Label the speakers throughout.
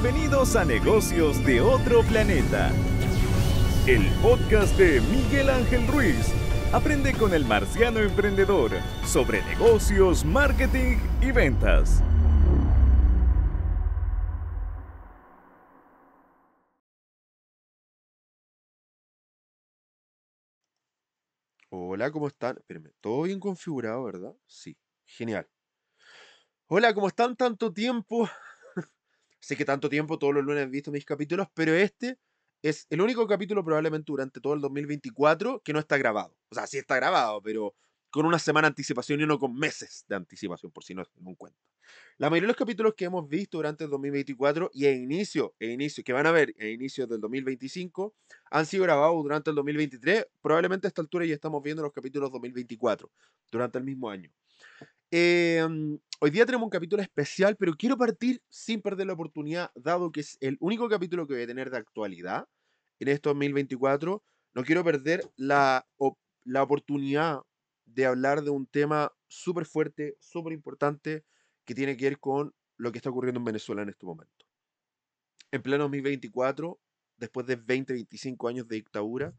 Speaker 1: Bienvenidos a Negocios de Otro Planeta, el podcast de Miguel Ángel Ruiz. Aprende con el marciano emprendedor sobre negocios, marketing y ventas.
Speaker 2: Hola, ¿cómo están? Espérenme, todo bien configurado, ¿verdad? Sí, genial. Hola, ¿cómo están? Tanto tiempo sé que tanto tiempo, todos los lunes he visto mis capítulos, pero este es el único capítulo probablemente durante todo el 2024 que no está grabado. O sea, sí está grabado, pero con una semana de anticipación y uno con meses de anticipación, por si no es un cuento. La mayoría de los capítulos que hemos visto durante el 2024 y e inicio, e inicio, que van a ver e inicio del 2025, han sido grabados durante el 2023. Probablemente a esta altura ya estamos viendo los capítulos 2024, durante el mismo año. Em, hoy día tenemos un capítulo especial, pero quiero partir sin perder la oportunidad, dado que es el único capítulo que voy a tener de actualidad en este 2024. No quiero perder la, la oportunidad de hablar de un tema súper fuerte, súper importante, que tiene que ver con lo que está ocurriendo en Venezuela en este momento. En pleno 2024, después de 20, 25 años de dictadura,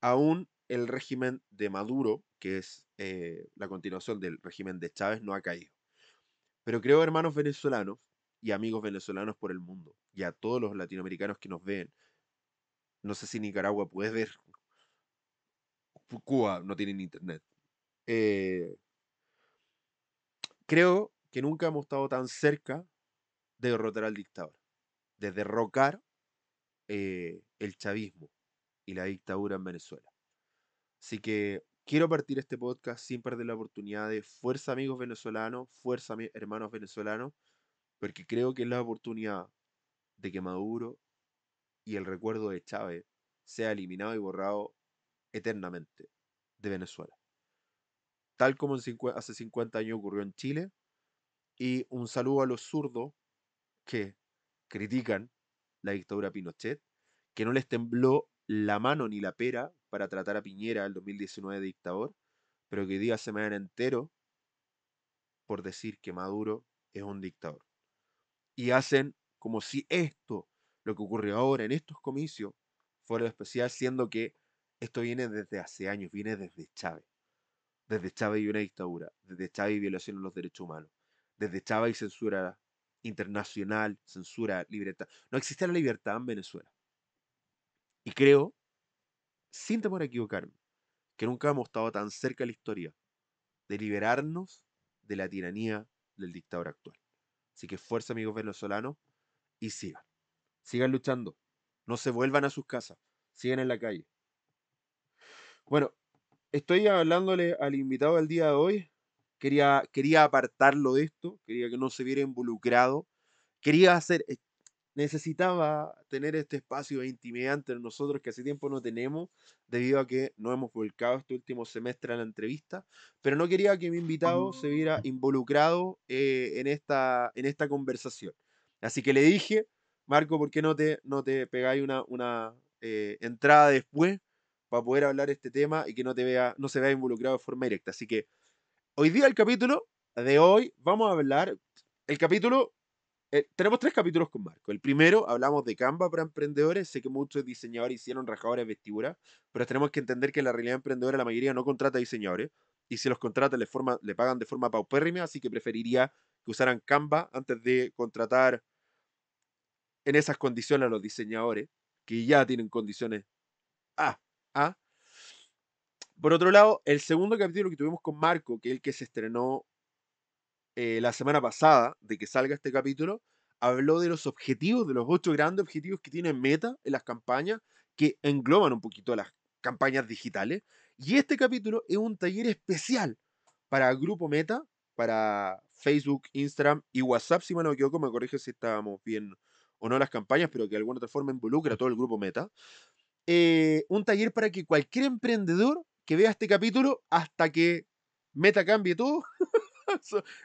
Speaker 2: aún el régimen de Maduro, que es eh, la continuación del régimen de Chávez, no ha caído. Pero creo, hermanos venezolanos y amigos venezolanos por el mundo, y a todos los latinoamericanos que nos ven, no sé si Nicaragua puede ver, Cuba no tiene internet. Eh, creo que nunca hemos estado tan cerca de derrotar al dictador, de derrocar eh, el chavismo y la dictadura en Venezuela. Así que quiero partir este podcast sin perder la oportunidad de fuerza amigos venezolanos, fuerza hermanos venezolanos, porque creo que es la oportunidad de que Maduro y el recuerdo de Chávez sea eliminado y borrado eternamente de Venezuela. Tal como hace 50 años ocurrió en Chile. Y un saludo a los zurdos que critican la dictadura Pinochet, que no les tembló la mano ni la pera para tratar a Piñera el 2019 dictador, pero que diga semana entero por decir que Maduro es un dictador. Y hacen como si esto, lo que ocurrió ahora en estos comicios, fuera especial, siendo que esto viene desde hace años, viene desde Chávez. Desde Chávez y una dictadura, desde Chávez y violación de los derechos humanos, desde Chávez y censura internacional, censura, libertad. No existe la libertad en Venezuela. Y creo sin temor a equivocarme, que nunca hemos estado tan cerca de la historia, de liberarnos de la tiranía del dictador actual. Así que fuerza, amigos venezolanos, y sigan. Sigan luchando. No se vuelvan a sus casas. Sigan en la calle. Bueno, estoy hablándole al invitado del día de hoy. Quería, quería apartarlo de esto. Quería que no se viera involucrado. Quería hacer necesitaba tener este espacio de intimidad entre nosotros que hace tiempo no tenemos, debido a que no hemos volcado este último semestre a la entrevista, pero no quería que mi invitado se viera involucrado eh, en, esta, en esta conversación. Así que le dije, Marco, ¿por qué no te, no te pegáis una, una eh, entrada después para poder hablar este tema y que no, te vea, no se vea involucrado de forma directa? Así que hoy día el capítulo de hoy vamos a hablar, el capítulo eh, tenemos tres capítulos con Marco. El primero, hablamos de Canva para emprendedores. Sé que muchos diseñadores hicieron rajadores de pero tenemos que entender que en la realidad emprendedora la mayoría no contrata diseñadores. Y si los contrata, le, le pagan de forma paupérrima, así que preferiría que usaran Canva antes de contratar en esas condiciones a los diseñadores, que ya tienen condiciones A. Por otro lado, el segundo capítulo que tuvimos con Marco, que es el que se estrenó eh, la semana pasada, de que salga este capítulo, habló de los objetivos, de los ocho grandes objetivos que tiene Meta en las campañas, que engloban un poquito las campañas digitales. Y este capítulo es un taller especial para Grupo Meta, para Facebook, Instagram y WhatsApp, si me no equivoco, me corrige si estábamos bien o no las campañas, pero que de alguna otra forma involucra a todo el Grupo Meta. Eh, un taller para que cualquier emprendedor que vea este capítulo hasta que Meta cambie todo,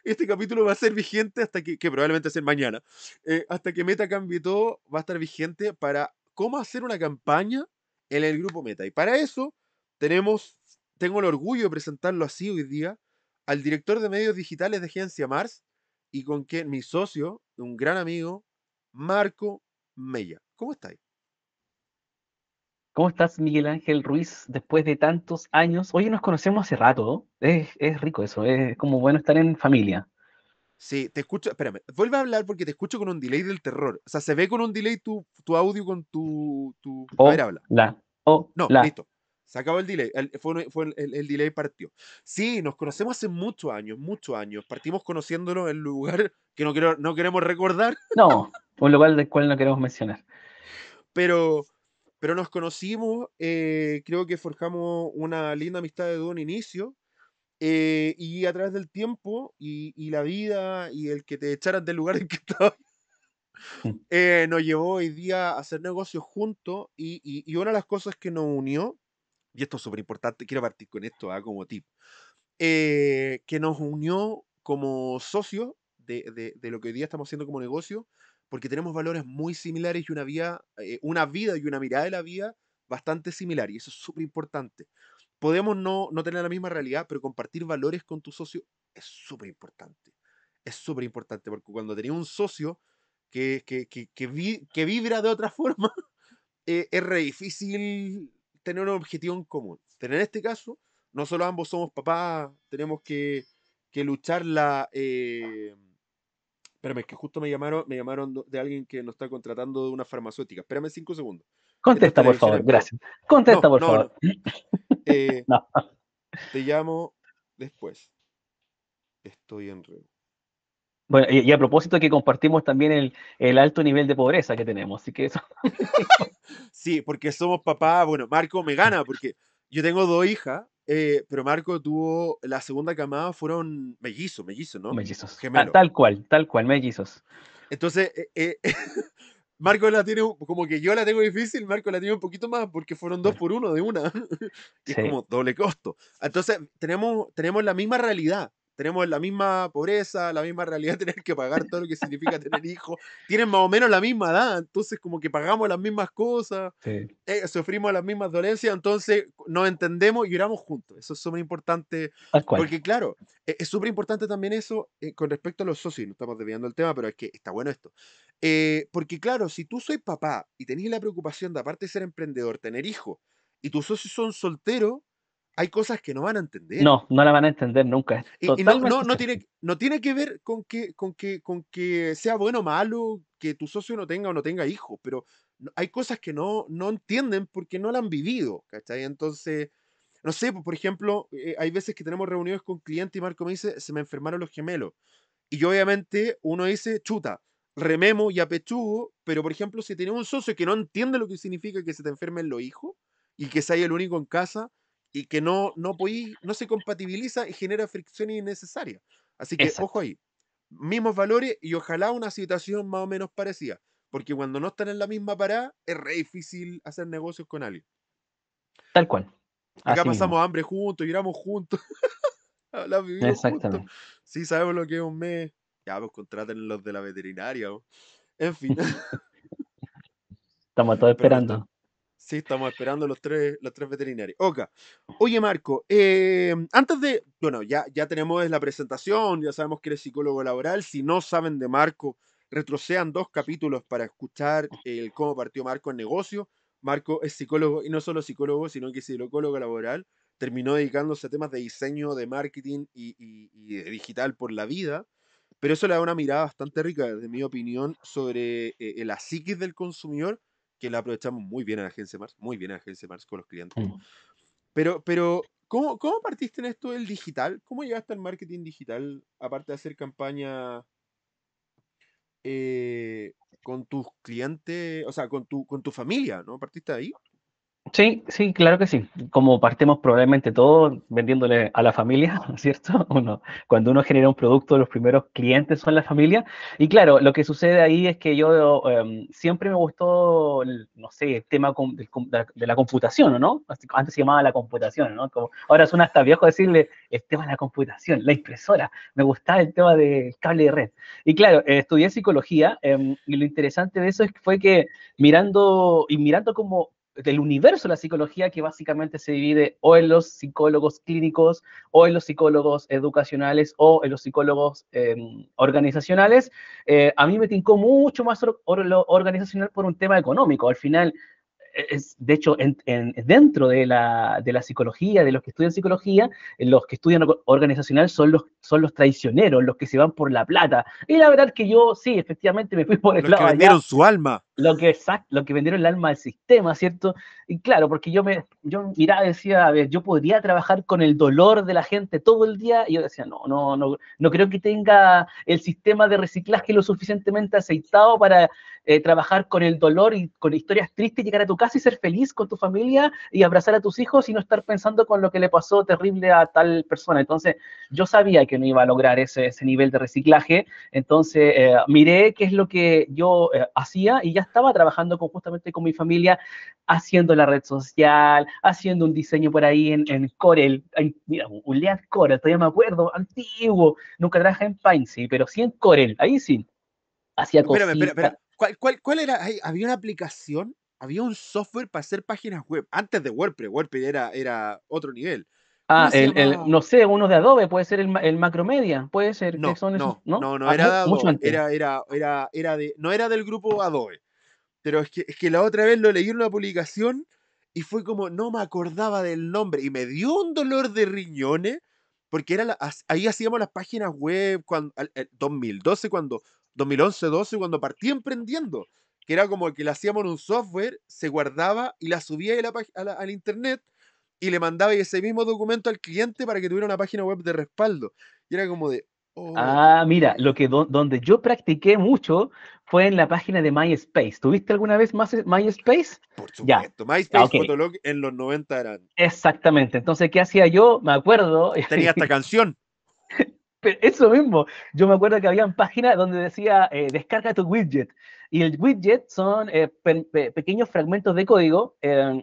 Speaker 2: este capítulo va a ser vigente hasta que, que probablemente sea mañana, eh, hasta que Meta cambie todo, va a estar vigente para cómo hacer una campaña en el grupo Meta. Y para eso tenemos, tengo el orgullo de presentarlo así hoy día, al director de medios digitales de Agencia Mars y con quien mi socio, un gran amigo, Marco Mella. ¿Cómo estáis?
Speaker 1: ¿Cómo estás, Miguel Ángel Ruiz, después de tantos años? Oye, nos conocemos hace rato, ¿no? es, rico eso, es como bueno estar en familia. Sí, te escucho, espérame, vuelve a hablar porque te escucho con un delay del terror. O sea, se ve con un delay tu,
Speaker 2: audio con tu... tu... a habla.
Speaker 1: La, no, listo.
Speaker 2: Se acabó el delay, el, fue, delay partió. Sí, nos conocemos hace muchos años, muchos años. Partimos conociéndonos en lugar que no, no queremos recordar.
Speaker 1: No, un lugar del cual no queremos mencionar.
Speaker 2: Pero pero nos conocimos, eh, creo que forjamos una linda amistad desde un inicio. Eh, y a través del tiempo y, la vida y el que te echaran del lugar en que estabas, mm. eh, nos llevó hoy día a hacer negocios juntos. Y, una de las cosas que nos unió, y esto es súper importante, quiero partir con esto ah, como tip, que nos unió como socios de, lo que hoy día estamos haciendo como negocio, porque tenemos valores muy similares y una, vía, eh, una vida y una mirada de la vida bastante similar, y eso es súper importante. Podemos no, no tener la misma realidad, pero compartir valores con tu socio es súper importante. Es súper importante, porque cuando tenés un socio que, que, que, vibra de otra forma, eh, es re difícil tener un objetivo en común. Tener en este caso, no solo ambos somos papás, tenemos que, que luchar la... Eh, Espérame, que justo me llamaron, me llamaron de alguien que nos está contratando de una farmacéutica. Espérame cinco segundos.
Speaker 1: Contesta, por favor, gracias. Contesta, por favor.
Speaker 2: Eh, te llamo después. Estoy en reo.
Speaker 1: Bueno, y, a propósito que compartimos también el, alto nivel de pobreza que tenemos, así que
Speaker 2: sí, porque somos papás. bueno, Marco me gana,
Speaker 1: porque yo tengo dos
Speaker 2: hijas eh, pero Marco tuvo la segunda camada, fueron mellizos, mellizos, ¿no? tal
Speaker 1: cual, tal cual, mellizos.
Speaker 2: Entonces, eh, eh, Marco la tiene, como que yo la tengo difícil, Marco la tiene un poquito más porque fueron dos por uno de una. es como doble costo. Entonces, tenemos, tenemos la misma realidad tenemos la misma pobreza, la misma realidad de tener que pagar todo lo que significa tener hijos, tienen más o menos la misma edad, entonces como que pagamos las mismas cosas, eh, sufrimos las mismas dolencias, entonces nos entendemos y oramos juntos. Eso es súper importante, porque claro, e-, es súper importante también eso eh, con respecto a los socios, no estamos desviando el tema, pero es que está bueno esto. Eh, porque claro, si tú soy papá y tenés la preocupación de aparte de ser emprendedor, tener hijos, y tus socios son solteros, hay cosas que no van a entender. No,
Speaker 1: no la van a entender nunca. Y, no,
Speaker 2: tiene, que ver con que, con, que, con que sea bueno o malo, que tu socio no tenga o no tenga hijos, pero hay cosas que no, no entienden porque no la han vivido, ¿cachai? Entonces, no sé, por ejemplo, eh, hay veces que tenemos reuniones con clientes y Marco me dice, se me enfermaron los gemelos. Y yo obviamente uno dice, chuta, rememo y apechugo, pero por ejemplo, si tiene un socio que no entiende lo que significa que se te enfermen los hijos y que sea el único en casa, y que no, no, no se compatibiliza y genera fricciones innecesarias. Así que, ojo ahí, mismos valores y ojalá una situación más o menos parecida, porque cuando no están en la misma parada es re difícil hacer negocios con alguien.
Speaker 1: Tal cual. Acá pasamos
Speaker 2: hambre juntos, lloramos juntos. Hablamos vivimos Exactamente. Sí, sabemos lo que es un mes. Ya, pues contraten los de la veterinaria. En fin.
Speaker 1: Estamos todos esperando.
Speaker 2: Sí, estamos esperando los tres, tres veterinarios. Oca. Oye, Marco, eh, antes de. Bueno, ya, ya tenemos la presentación, ya sabemos que eres psicólogo laboral. Si no saben de Marco, retrocedan dos capítulos para escuchar el cómo partió Marco en negocio. Marco es psicólogo, y no solo psicólogo, sino que es psicólogo laboral. Terminó dedicándose a temas de diseño, de marketing y, digital por la vida. Pero eso le da una mirada bastante rica, desde mi opinión, sobre eh, eh, la psiquis del consumidor que la aprovechamos muy bien a la Agencia Mars, muy bien a la Agencia Mars con los clientes. Mm. Pero, pero ¿cómo, ¿cómo, partiste en esto del digital? ¿Cómo llegaste al marketing digital, aparte de hacer campaña eh, con tus clientes, o sea, con tu, con tu familia, ¿no? ¿Partiste ahí?
Speaker 1: Sí, sí, claro que sí. Como partimos probablemente todo vendiéndole a la familia, ¿cierto? cuando uno genera un producto, los primeros clientes son la familia. Y claro, lo que sucede ahí es que yo em, siempre me gustó, no sé, el tema de la computación, ¿no? Antes se llamaba la computación, ¿no? Como, ahora suena hasta viejo decirle el tema de la computación, la impresora. Me gustaba el tema del cable de red. Y claro, eh, estudié psicología em, y lo interesante de eso fue que mirando y mirando como del universo de la psicología que básicamente se divide o en los psicólogos clínicos, o en los psicólogos educacionales, o en los psicólogos em, organizacionales. Eh, a mí me tincó mucho más lo organizacional por un tema económico. Al final, eh, es, de hecho, en, dentro de la, de la, psicología, de los que estudian psicología, los que estudian organizacional son los, son los traicioneros, los que se van por la plata. Y la verdad que yo, sí, efectivamente me fui por el los Que su alma lo que, lo que vendieron el alma al sistema, ¿cierto? Y claro, porque yo me yo miraba y decía, a ver, yo podría trabajar con el dolor de la gente todo el día, y yo decía, no, no, no, no creo que tenga el sistema de reciclaje lo suficientemente aceitado para eh, trabajar con el dolor y con historias tristes, llegar a tu casa y ser feliz con tu familia y abrazar a tus hijos y no estar pensando con lo que le pasó terrible a tal persona. Entonces, yo sabía que no iba a lograr ese, nivel de reciclaje, entonces eh, miré qué es lo que yo eh, hacía y ya estaba trabajando justamente con mi familia haciendo la red social, haciendo un diseño por ahí en, Corel, mira, un Corel, todavía me acuerdo, antiguo, nunca trabajé en Paint, sí, pero sí en Corel, ahí sí, hacía cosas. ¿Cuál, cuál, cuál era? ¿Había una
Speaker 2: aplicación? ¿Había un software para hacer páginas web? Antes de WordPress, WordPress era, era otro nivel.
Speaker 1: Ah, no sé, uno de Adobe, puede ser el, el Macromedia, puede ser. No, no, no, no, ah, era Era,
Speaker 2: era, era, era de, no era del grupo Adobe. Pero es que, la otra vez lo leí en una publicación y fue como, no me acordaba del nombre. Y me dio un dolor de riñones, porque era ahí hacíamos las páginas web cuando, 2012, cuando, 2011, 12, cuando partí emprendiendo. Que era como que la hacíamos en un software, se guardaba y la subía al internet y le mandaba ese mismo documento al cliente para que tuviera una página web de respaldo. Y era como de, Oh. Ah, mira,
Speaker 1: lo que donde yo practiqué mucho fue en la página de MySpace. ¿Tuviste alguna vez más eh, MySpace? Por supuesto, ya. Ah, MySpace
Speaker 2: en los 90 eran.
Speaker 1: Exactamente, entonces, ¿qué hacía yo? Me acuerdo. Tenía esta canción. eso mismo, yo me acuerdo que había páginas donde decía eh, descarga tu widget. Y el widget son eh, pequeños fragmentos de código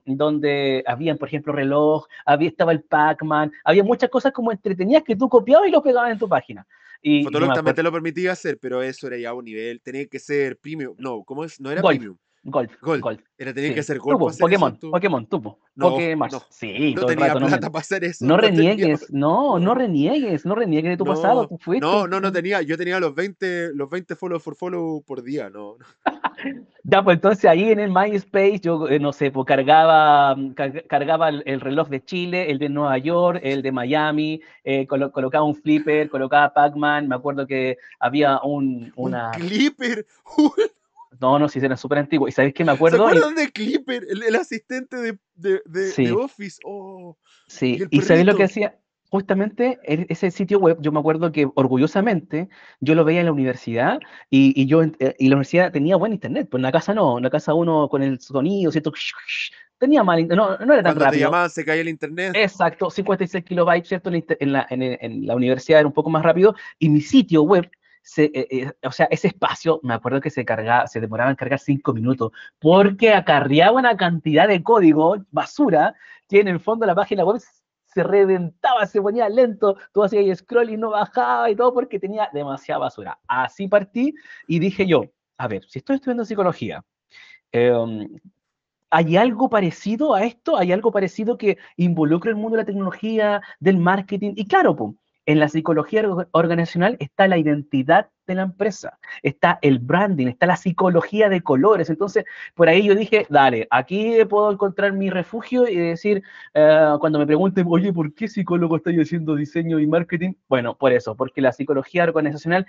Speaker 1: donde había, por ejemplo, reloj, había, estaba el Pac-Man, había muchas cosas como entretenidas que tú copiabas y lo pegabas en tu página. Y, también te lo
Speaker 2: permitía hacer, pero eso era ya un nivel, tenía que ser premium. No, ¿cómo es? No era premium.
Speaker 1: Gold, Golf. Era tener que ser gold hacer Pokémon, Pokémon, tupo. No, Pokémon. sí, no todo tenía rato, plata para
Speaker 2: hacer eso. No, reniegues,
Speaker 1: no, no reniegues, no reniegues de tu pasado. fuiste. No,
Speaker 2: no, no tenía. Yo tenía los 20, los 20 follow for follow por día, no.
Speaker 1: ya, pues entonces ahí en el MySpace yo, eh, no sé, pues cargaba, mm, cargaba el, reloj de Chile, el de Nueva York, el de Miami, eh, colocaba un flipper, colocaba Pac-Man. Me acuerdo que había un. Una... ¿Un clipper? No, no, sí, era súper antiguo. ¿Y sabéis que me acuerdo? ¿Se acuerdan de Clipper,
Speaker 2: el, asistente de, de, Office? Oh.
Speaker 1: sí, y, sabéis lo que hacía? Justamente ese sitio web, yo me acuerdo que orgullosamente yo lo veía en la universidad y, y yo eh, y la universidad tenía buen internet, pues en la casa no, en la casa uno con el sonido, ¿cierto? tenía mal, no, no era tan rápido. se caía el internet. Exacto, 56 kilobytes, ¿cierto? En la, en, en la universidad era un poco más rápido y mi sitio web eh, eh, o sea, ese espacio, me acuerdo que se cargaba se demoraba en cargar cinco minutos, porque acarreaba una cantidad de código, basura, que en el fondo la página web se reventaba, se ponía lento, tú hacías scroll y no bajaba y todo porque tenía demasiada basura. Así partí y dije yo, a ver, si estoy estudiando psicología, em, ¿Hay algo parecido a esto? ¿Hay algo parecido que involucre el mundo de la tecnología, del marketing? Y claro, pum, en la psicología organizacional está la identidad de la empresa, está el branding, está la psicología de colores. Entonces, por ahí yo dije, dale, aquí puedo encontrar mi refugio y decir, eh, cuando me pregunten, oye, ¿por qué psicólogo estoy haciendo diseño y marketing? Bueno, por eso, porque la psicología organizacional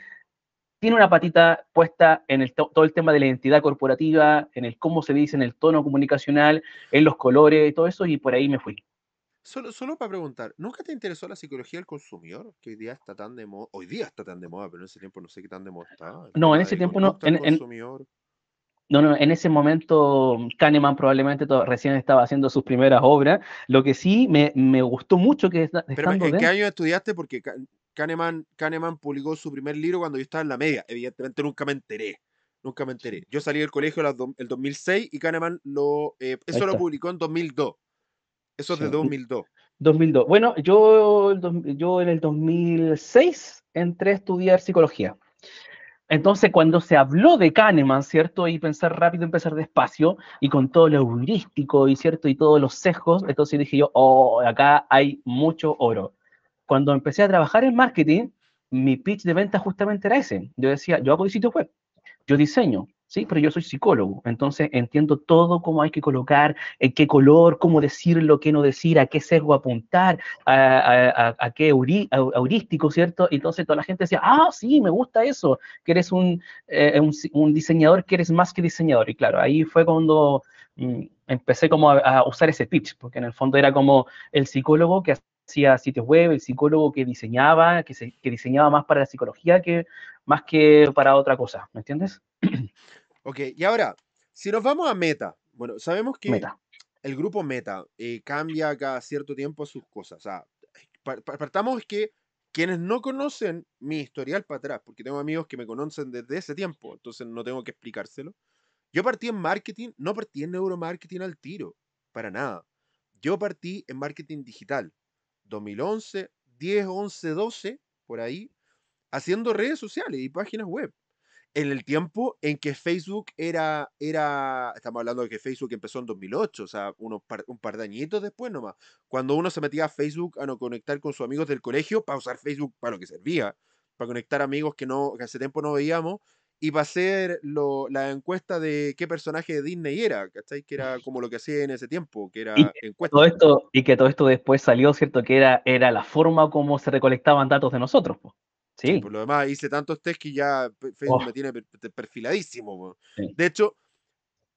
Speaker 1: tiene una patita puesta en todo el tema de la identidad corporativa, en el cómo se dice, en el tono comunicacional, en los colores, y todo eso, y por ahí me fui.
Speaker 2: Solo, solo para preguntar, ¿nunca te interesó la psicología del consumidor? Que hoy día está tan de moda, hoy día está tan de moda, pero en ese tiempo no sé qué tan de moda estaba. No, en ese tiempo no. En,
Speaker 1: no, no, en ese momento mm, Kahneman probablemente todo, recién estaba haciendo sus primeras obras. Lo que sí me, gustó mucho que está, Pero ¿en qué
Speaker 2: año estudiaste? Porque Kahneman, Kahneman publicó su primer libro cuando yo estaba en la media. Evidentemente nunca me enteré. Nunca me enteré. Yo salí del colegio el 2006 y Kahneman lo, eh, eso lo publicó en 2002. Eso es de 2002.
Speaker 1: 2002. Bueno, yo, yo en el 2006 entré a estudiar psicología. Entonces, cuando se habló de Kahneman, ¿cierto? Y pensar rápido, empezar despacio, y con todo lo heurístico, y ¿cierto? Y todos los sesgos, entonces dije yo, oh, acá hay mucho oro. Cuando empecé a trabajar en marketing, mi pitch de venta justamente era ese. Yo decía, yo hago sitios web, yo diseño, ¿sí? Pero yo soy psicólogo, entonces entiendo todo cómo hay que colocar, en qué color, cómo decirlo, qué no decir, a qué sesgo apuntar, a, qué heurístico, ¿cierto? entonces toda la gente decía, ah, sí, me gusta eso, que eres un, eh, diseñador, que eres más que diseñador. Y claro, ahí fue cuando mm, empecé como a, usar ese pitch, porque en el fondo era como el psicólogo que hacía sitios web, el psicólogo que diseñaba, que, que diseñaba más para la psicología que más que para otra cosa, ¿me entiendes? Ok, y ahora, si nos vamos a Meta,
Speaker 2: bueno, sabemos que el grupo Meta eh, cambia cada cierto tiempo sus cosas. O sea, partamos que quienes no conocen mi historial para atrás, porque tengo amigos que me conocen desde ese tiempo, entonces no tengo que explicárselo. Yo partí en marketing, no partí en neuromarketing al tiro, para nada. Yo partí en marketing digital, 2011, 10, 11, 12, por ahí, haciendo redes sociales y páginas web en el tiempo en que Facebook era, era, estamos hablando de que Facebook empezó en 2008, o sea, unos un par de añitos después nomás, cuando uno se metía a Facebook a no conectar con sus amigos del colegio para usar Facebook para lo que servía, para conectar amigos que, no, que hace tiempo no veíamos, y para hacer la encuesta de qué personaje de Disney era, ¿cachai? Que era como lo que hacía en ese tiempo, que era encuesta. Todo esto,
Speaker 1: y que todo esto después salió, ¿cierto? Que era, era la forma como se recolectaban datos de nosotros. pues por lo demás, hice tantos test
Speaker 2: que ya Facebook oh. me tiene perfiladísimo. De hecho,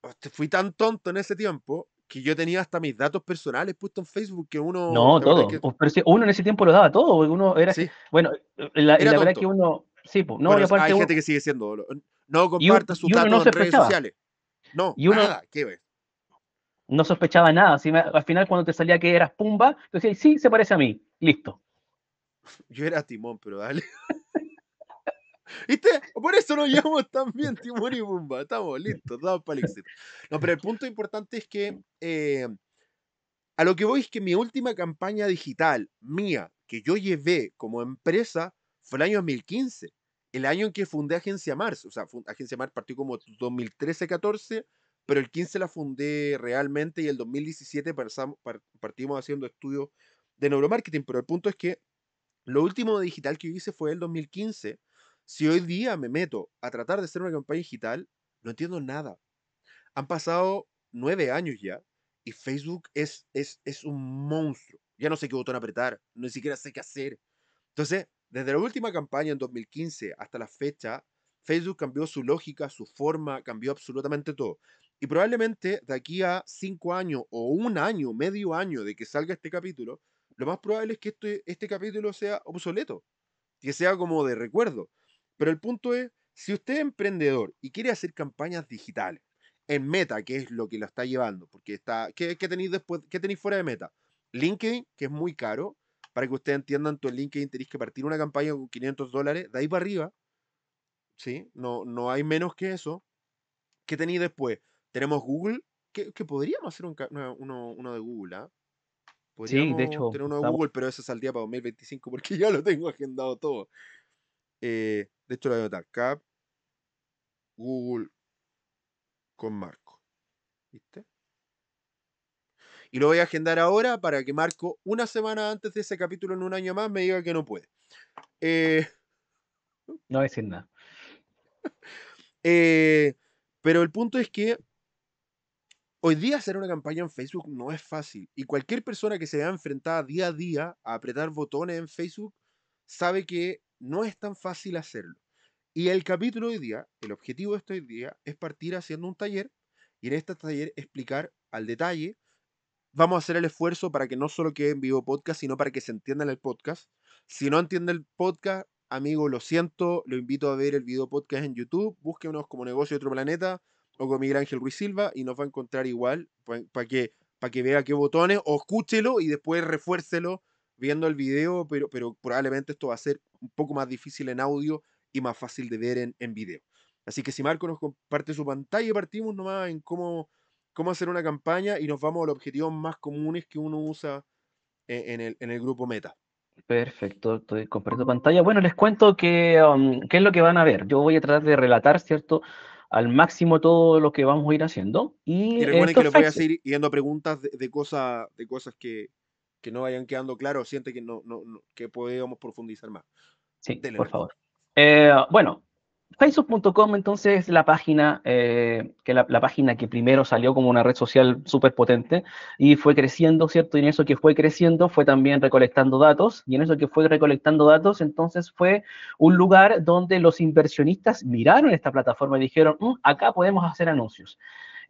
Speaker 2: oh, fui tan tonto en ese tiempo que yo tenía hasta mis datos personales puestos en Facebook, que uno... No, todo. Pues,
Speaker 1: uno en ese tiempo lo daba todo. Pues, uno era... Bueno, eh, la, verdad que uno... Sí, pues, no, hay gente que sigue
Speaker 2: siendo... No comparta sus datos no en redes sociales.
Speaker 1: No, y uno... nada, qué ves no sospechaba nada. al final, cuando te salía que eras Pumba, decía, sí, se parece a mí. Listo.
Speaker 2: Yo era Timón, pero dale. ¿Viste? Por eso nos llevamos tan bien, Timón y Bumba. Estamos listos, dados para el éxito. No, pero el punto importante es que eh, a lo que voy es que mi última campaña digital mía, que yo llevé como empresa, fue el año 2015. El año en que fundé Agencia Mars. O sea, Agencia Mars partió como 2013-14, pero el 15 la fundé realmente y el 2017 partimos haciendo estudios de neuromarketing. Pero el punto es que lo último digital que hice fue el 2015. Si hoy día me meto a tratar de hacer una campaña digital, no entiendo nada. Han pasado nueve años ya y Facebook es, es, un monstruo. Ya no sé qué botón apretar, ni siquiera sé qué hacer. Entonces, desde la última campaña en 2015 hasta la fecha, Facebook cambió su lógica, su forma, cambió absolutamente todo. Y probablemente de aquí a cinco años o un año, medio año de que salga este capítulo, lo más probable es que este, este capítulo sea obsoleto, que sea como de recuerdo. Pero el punto es, si usted es emprendedor y quiere hacer campañas digitales en Meta, que es lo que lo está llevando, porque está, ¿qué, tenéis después? tenéis fuera de Meta? LinkedIn, que es muy caro, para que ustedes entiendan, tú en LinkedIn tenéis que partir una campaña con 500 dólares, de ahí para arriba, ¿sí? No, no hay menos que eso. ¿Qué tenéis después? Tenemos Google, que, podríamos hacer un, uno, uno, de Google, ¿ah?
Speaker 1: sí, de hecho, tener uno de Google,
Speaker 2: pero eso saldría para 2025 porque ya lo tengo agendado todo. Eh, de hecho, lo voy a notar. Cap, Google con Marco. ¿Viste? Y lo voy a agendar ahora para que Marco, una semana antes de ese capítulo, en un año más, me diga que no puede. Eh, no va a decir nada. Eh, pero el punto es que Hoy día hacer una campaña en Facebook no es fácil y cualquier persona que se vea enfrentada día a día a apretar botones en Facebook sabe que no es tan fácil hacerlo. Y el capítulo de hoy día, el objetivo de este día es partir haciendo un taller y en este taller explicar al detalle. Vamos a hacer el esfuerzo para que no solo quede en vivo podcast, sino para que se entienda en el podcast. Si no entiende el podcast, amigo, lo siento, lo invito a ver el video podcast en YouTube, búsquenos como negocio de otro planeta, o con Miguel Ángel Ruiz Silva y nos va a encontrar igual para que, que vea qué botones o escúchelo y después refuércelo viendo el video, pero, pero probablemente esto va a ser un poco más difícil en audio y más fácil de ver en, video. Así que si Marco nos comparte su pantalla, partimos nomás en cómo, cómo hacer una campaña y nos vamos a los objetivos más comunes que uno usa e, en, el, en el
Speaker 1: grupo meta. Perfecto, estoy compartiendo pantalla. Bueno, les cuento um, qué es lo que van a ver. Yo voy a tratar de relatar, ¿cierto? al máximo todo lo que vamos a ir haciendo. Y, y recuerden que lo voy a seguir
Speaker 2: yendo preguntas de, cosas de cosas que, no vayan quedando claro, siente que no, no, que podemos profundizar más.
Speaker 1: Sí, por favor. Eh, bueno, Facebook.com entonces es la página, eh, que la, página que primero salió como una red social súper potente y fue creciendo, ¿cierto? Y en eso que fue creciendo fue también recolectando datos y en eso que fue recolectando datos entonces fue un lugar donde los inversionistas miraron esta plataforma y dijeron, mm, acá podemos hacer anuncios.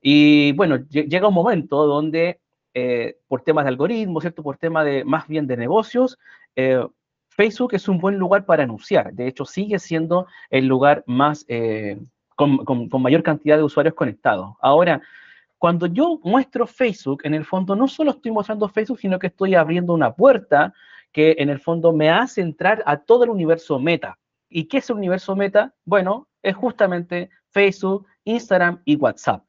Speaker 1: Y bueno, llega un momento donde eh, por temas de algoritmos, ¿cierto? Por tema de más bien de negocios, eh, Facebook es un buen lugar para anunciar. De hecho, sigue siendo el lugar más eh, con, mayor cantidad de usuarios conectados. Ahora, cuando yo muestro Facebook, en el fondo no solo estoy mostrando Facebook, sino que estoy abriendo una puerta que en el fondo me hace entrar a todo el universo meta. ¿Y qué es el universo meta? Bueno, es justamente Facebook, Instagram y WhatsApp.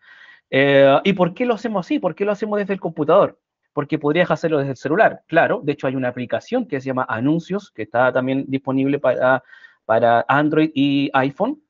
Speaker 1: Eh, ¿Y por qué lo hacemos así? ¿Por qué lo hacemos desde el computador? porque podrías hacerlo desde el celular, claro. De hecho, hay una aplicación que se llama Anuncios, que está también disponible para, para Android y iPhone.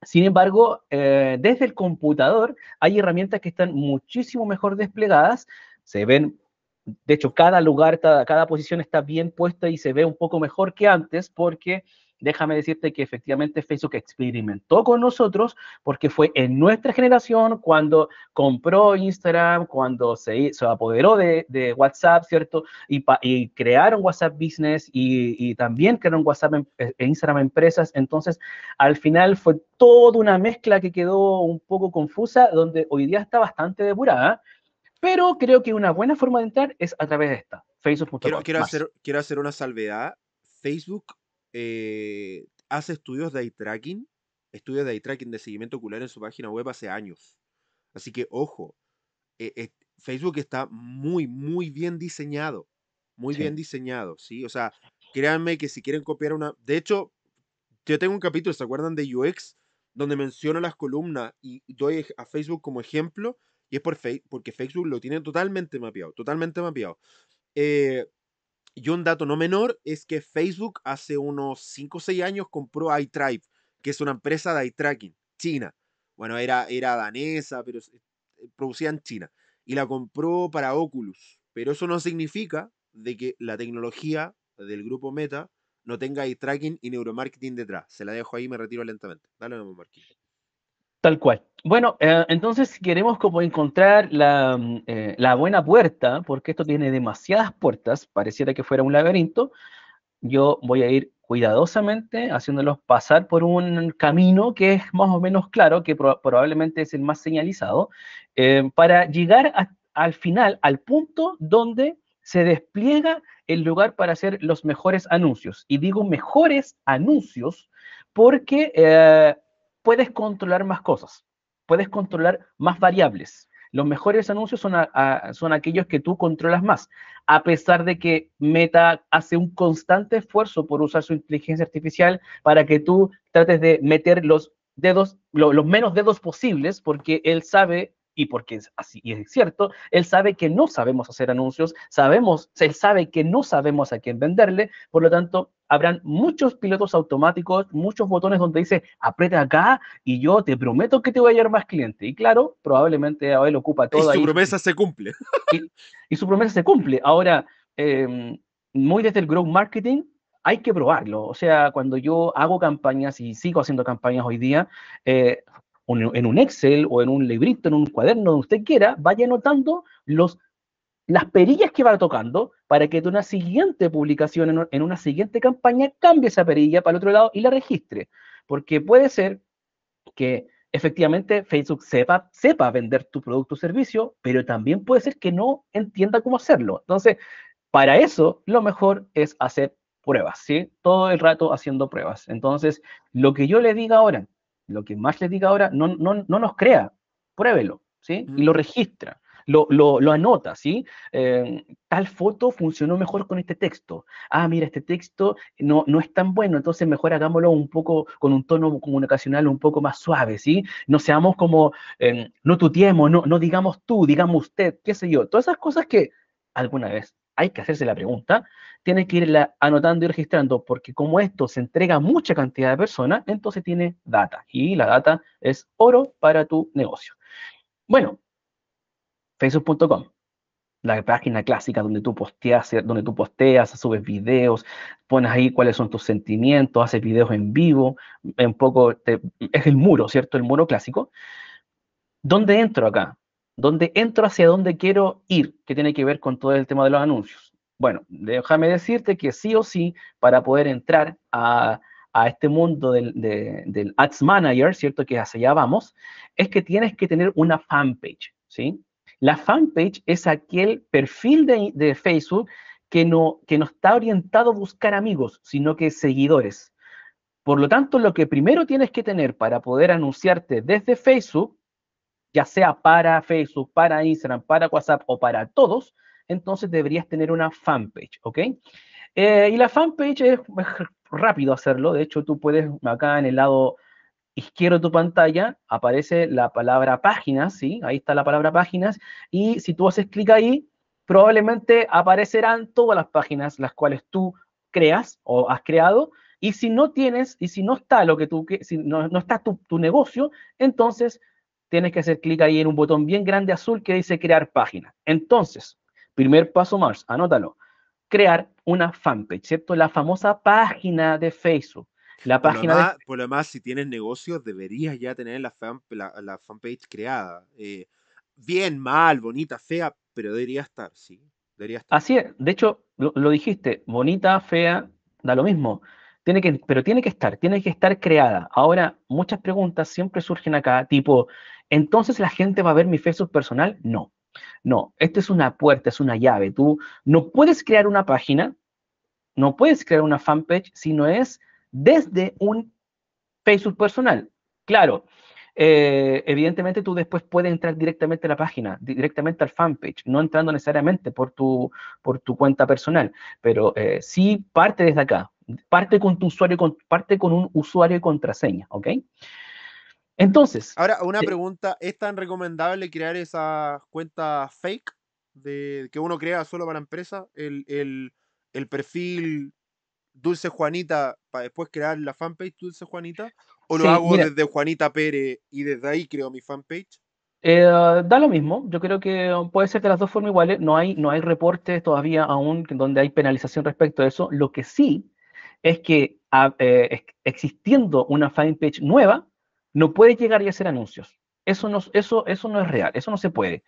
Speaker 1: Sin embargo, eh, desde el computador hay herramientas que están muchísimo mejor desplegadas, se ven de hecho, cada lugar, cada, posición está bien puesta y se ve un poco mejor que antes porque déjame decirte que efectivamente Facebook experimentó con nosotros porque fue en nuestra generación cuando compró Instagram, cuando se, se apoderó de, WhatsApp, ¿cierto? Y, y crearon WhatsApp Business y, también crearon WhatsApp em, eh, e Instagram Empresas. Entonces, al final fue toda una mezcla que quedó un poco confusa, donde hoy día está bastante depurada. Pero creo que una buena forma de entrar es a través de esta, facebook.com. Quiero, quiero hacer,
Speaker 2: quiero hacer una salvedad. Facebook eh, hace estudios de eye tracking, estudios de eye tracking de seguimiento ocular en su página web hace años. Así que ojo, e, e, Facebook está muy, muy bien diseñado. Muy bien diseñado, ¿sí? O sea, créanme que si quieren copiar una... De hecho, yo tengo un capítulo, ¿se acuerdan de UX? Donde menciono las columnas y doy a Facebook como ejemplo. Y es por porque Facebook lo tiene totalmente mapeado, totalmente mapeado. Eh, y un dato no menor es que Facebook hace unos 5 o 6 años compró iTribe, que es una empresa de eye tracking, China. Bueno, era, era danesa, pero eh, producía en China. Y la compró para Oculus. Pero eso no significa de que la tecnología del grupo Meta no tenga eye tracking y neuromarketing detrás. Se la dejo ahí, me retiro lentamente. Dale,
Speaker 1: Tal cual. Bueno, eh, entonces entonces queremos como encontrar mm, eh, la, buena puerta, porque esto tiene demasiadas puertas, pareciera que fuera un laberinto. Yo voy a ir cuidadosamente haciéndolos pasar por un camino que es más o menos claro, que probablemente es el más señalizado, eh, para llegar al final, al punto donde se despliega el lugar para hacer los mejores anuncios. Y digo mejores anuncios porque puedes controlar más cosas puedes controlar más variables. Los mejores anuncios son, son aquellos que tú controlas más. A pesar de que Meta hace un constante esfuerzo por usar su inteligencia artificial para que tú trates de meter los dedos, los menos dedos posibles, porque él sabe y porque es así y es cierto, él sabe que no sabemos hacer anuncios, sabemos, él sabe que no sabemos a quién venderle, por lo tanto, habrán muchos pilotos automáticos, muchos botones donde dice aprieta acá y yo te prometo que te voy a llevar más clientes. Y claro, probablemente él ocupa todo. Y su promesa se cumple. Y, su promesa se cumple. Ahora, em, muy desde el growth marketing, hay que probarlo. O sea, cuando yo hago campañas y sigo haciendo campañas hoy día, eh, en un Excel o en un librito, en un cuaderno, donde usted quiera, vaya anotando los las perillas que va tocando para que de una siguiente publicación, en, una siguiente campaña, cambie esa perilla para el otro lado y la registre. Porque puede ser que efectivamente Facebook sepa, sepa vender tu producto o servicio, pero también puede ser que no entienda cómo hacerlo. Entonces, para eso lo mejor es hacer pruebas, ¿sí? Todo el rato haciendo pruebas. Entonces, lo que yo le diga ahora, lo que más le diga ahora, no, no, no nos crea, pruébelo, ¿sí? Y lo mm. registra lo, anota, ¿sí? Em, tal foto funcionó mejor con este texto. Ah, mira, este texto no, no es tan bueno, entonces mejor hagámoslo un poco con un tono comunicacional un poco más suave, ¿sí? No seamos como, em, no tutiemos, no, no digamos tú, digamos usted, qué sé yo. Todas esas cosas que alguna vez hay que hacerse la pregunta, tiene que irla anotando y registrando, porque como esto se entrega a mucha cantidad de personas, entonces tiene data, y la data es oro para tu negocio. Bueno, Facebook.com, la página clásica donde tú posteas, donde tú posteas, subes videos, pones ahí cuáles son tus sentimientos, haces videos en vivo, poco es el muro, ¿cierto? El muro clásico. ¿Dónde entro acá? ¿Dónde entro hacia dónde quiero ir? ¿Qué tiene que ver con todo el tema de los anuncios. Bueno, déjame decirte que sí o sí, para poder entrar a, este mundo del, del Ads Manager, ¿cierto? Que hacia allá vamos, es que tienes que tener una fanpage, ¿sí? La fanpage es aquel perfil de, Facebook que no, que no está orientado a buscar amigos, sino que seguidores. Por lo tanto, lo que primero tienes que tener para poder anunciarte desde Facebook, ya sea para Facebook, para Instagram, para WhatsApp o para todos, entonces deberías tener una fanpage, ¿ok? Eh, y la fanpage es, es rápido hacerlo, de hecho tú puedes acá en el lado Izquierda de tu pantalla aparece la palabra páginas, ¿sí? Ahí está la palabra páginas. Y si tú haces clic ahí, probablemente aparecerán todas las páginas las cuales tú creas o has creado. Y si no tienes, y si no está lo que tú, si no, está tu, tu negocio, entonces tienes que hacer clic ahí en un botón bien grande azul que dice crear página. Entonces, primer paso más, anótalo. Crear una fanpage, ¿cierto? La famosa página de Facebook. La por página
Speaker 2: por lo demás, si tienes negocios, deberías ya tener la, la, fanpage creada. Eh, bien, mal,
Speaker 1: bonita, fea, pero debería estar, sí. Debería estar. Así es, de hecho, lo, dijiste, bonita, fea, da lo mismo. Tiene que, pero tiene que estar, tiene que estar creada. Ahora, muchas preguntas siempre surgen acá, tipo, ¿entonces la gente va a ver mi Facebook personal? No. No, esta es una puerta, es una llave. Tú no puedes crear una página, no puedes crear una fanpage si no es desde un Facebook personal. Claro, eh, evidentemente tú después puedes entrar directamente a la página, directamente al fanpage, no entrando necesariamente por tu, por tu cuenta personal, pero eh, sí parte desde acá, parte con tu usuario, parte con un usuario y contraseña, ¿ok? Entonces. Ahora,
Speaker 2: una pregunta, ¿es tan recomendable crear esa cuenta fake de, que uno crea solo para empresa? El, el perfil Dulce Juanita para después crear la fanpage Dulce Juanita? ¿O lo hago desde Juanita Pérez y desde ahí creo mi fanpage?
Speaker 1: Eh, ah, da lo mismo, yo creo que ah, puede ser de las dos formas iguales, no hay, no hay reportes todavía aún donde hay penalización respecto a eso, lo que sí es que ah, eh, existiendo una fanpage nueva, no puede llegar y hacer anuncios. Eso no, eso, eso no es real, eso no se puede.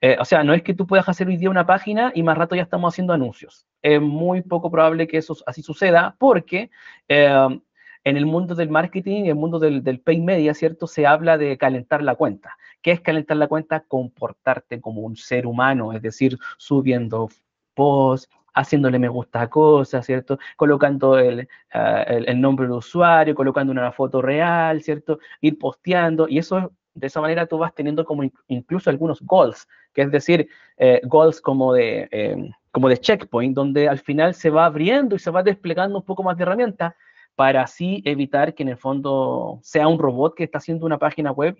Speaker 1: Eh, o sea, no es que tú puedas hacer hoy día una página y más rato ya estamos haciendo anuncios. Es muy poco probable que eso así suceda porque em, en el mundo del marketing, en el mundo del, pay media, ¿cierto? Se habla de calentar la cuenta. ¿Qué es calentar la cuenta? Comportarte como un ser humano, es decir, subiendo posts, haciéndole me gusta a cosas, ¿cierto? Colocando el, eh, nombre del usuario, colocando una foto real, ¿cierto? Ir posteando, y eso es de esa manera tú vas teniendo como incluso algunos goals, que es decir, eh, goals como de, em, como de checkpoint, donde al final se va abriendo y se va desplegando un poco más de herramientas para así evitar que en el fondo sea un robot que está haciendo una página web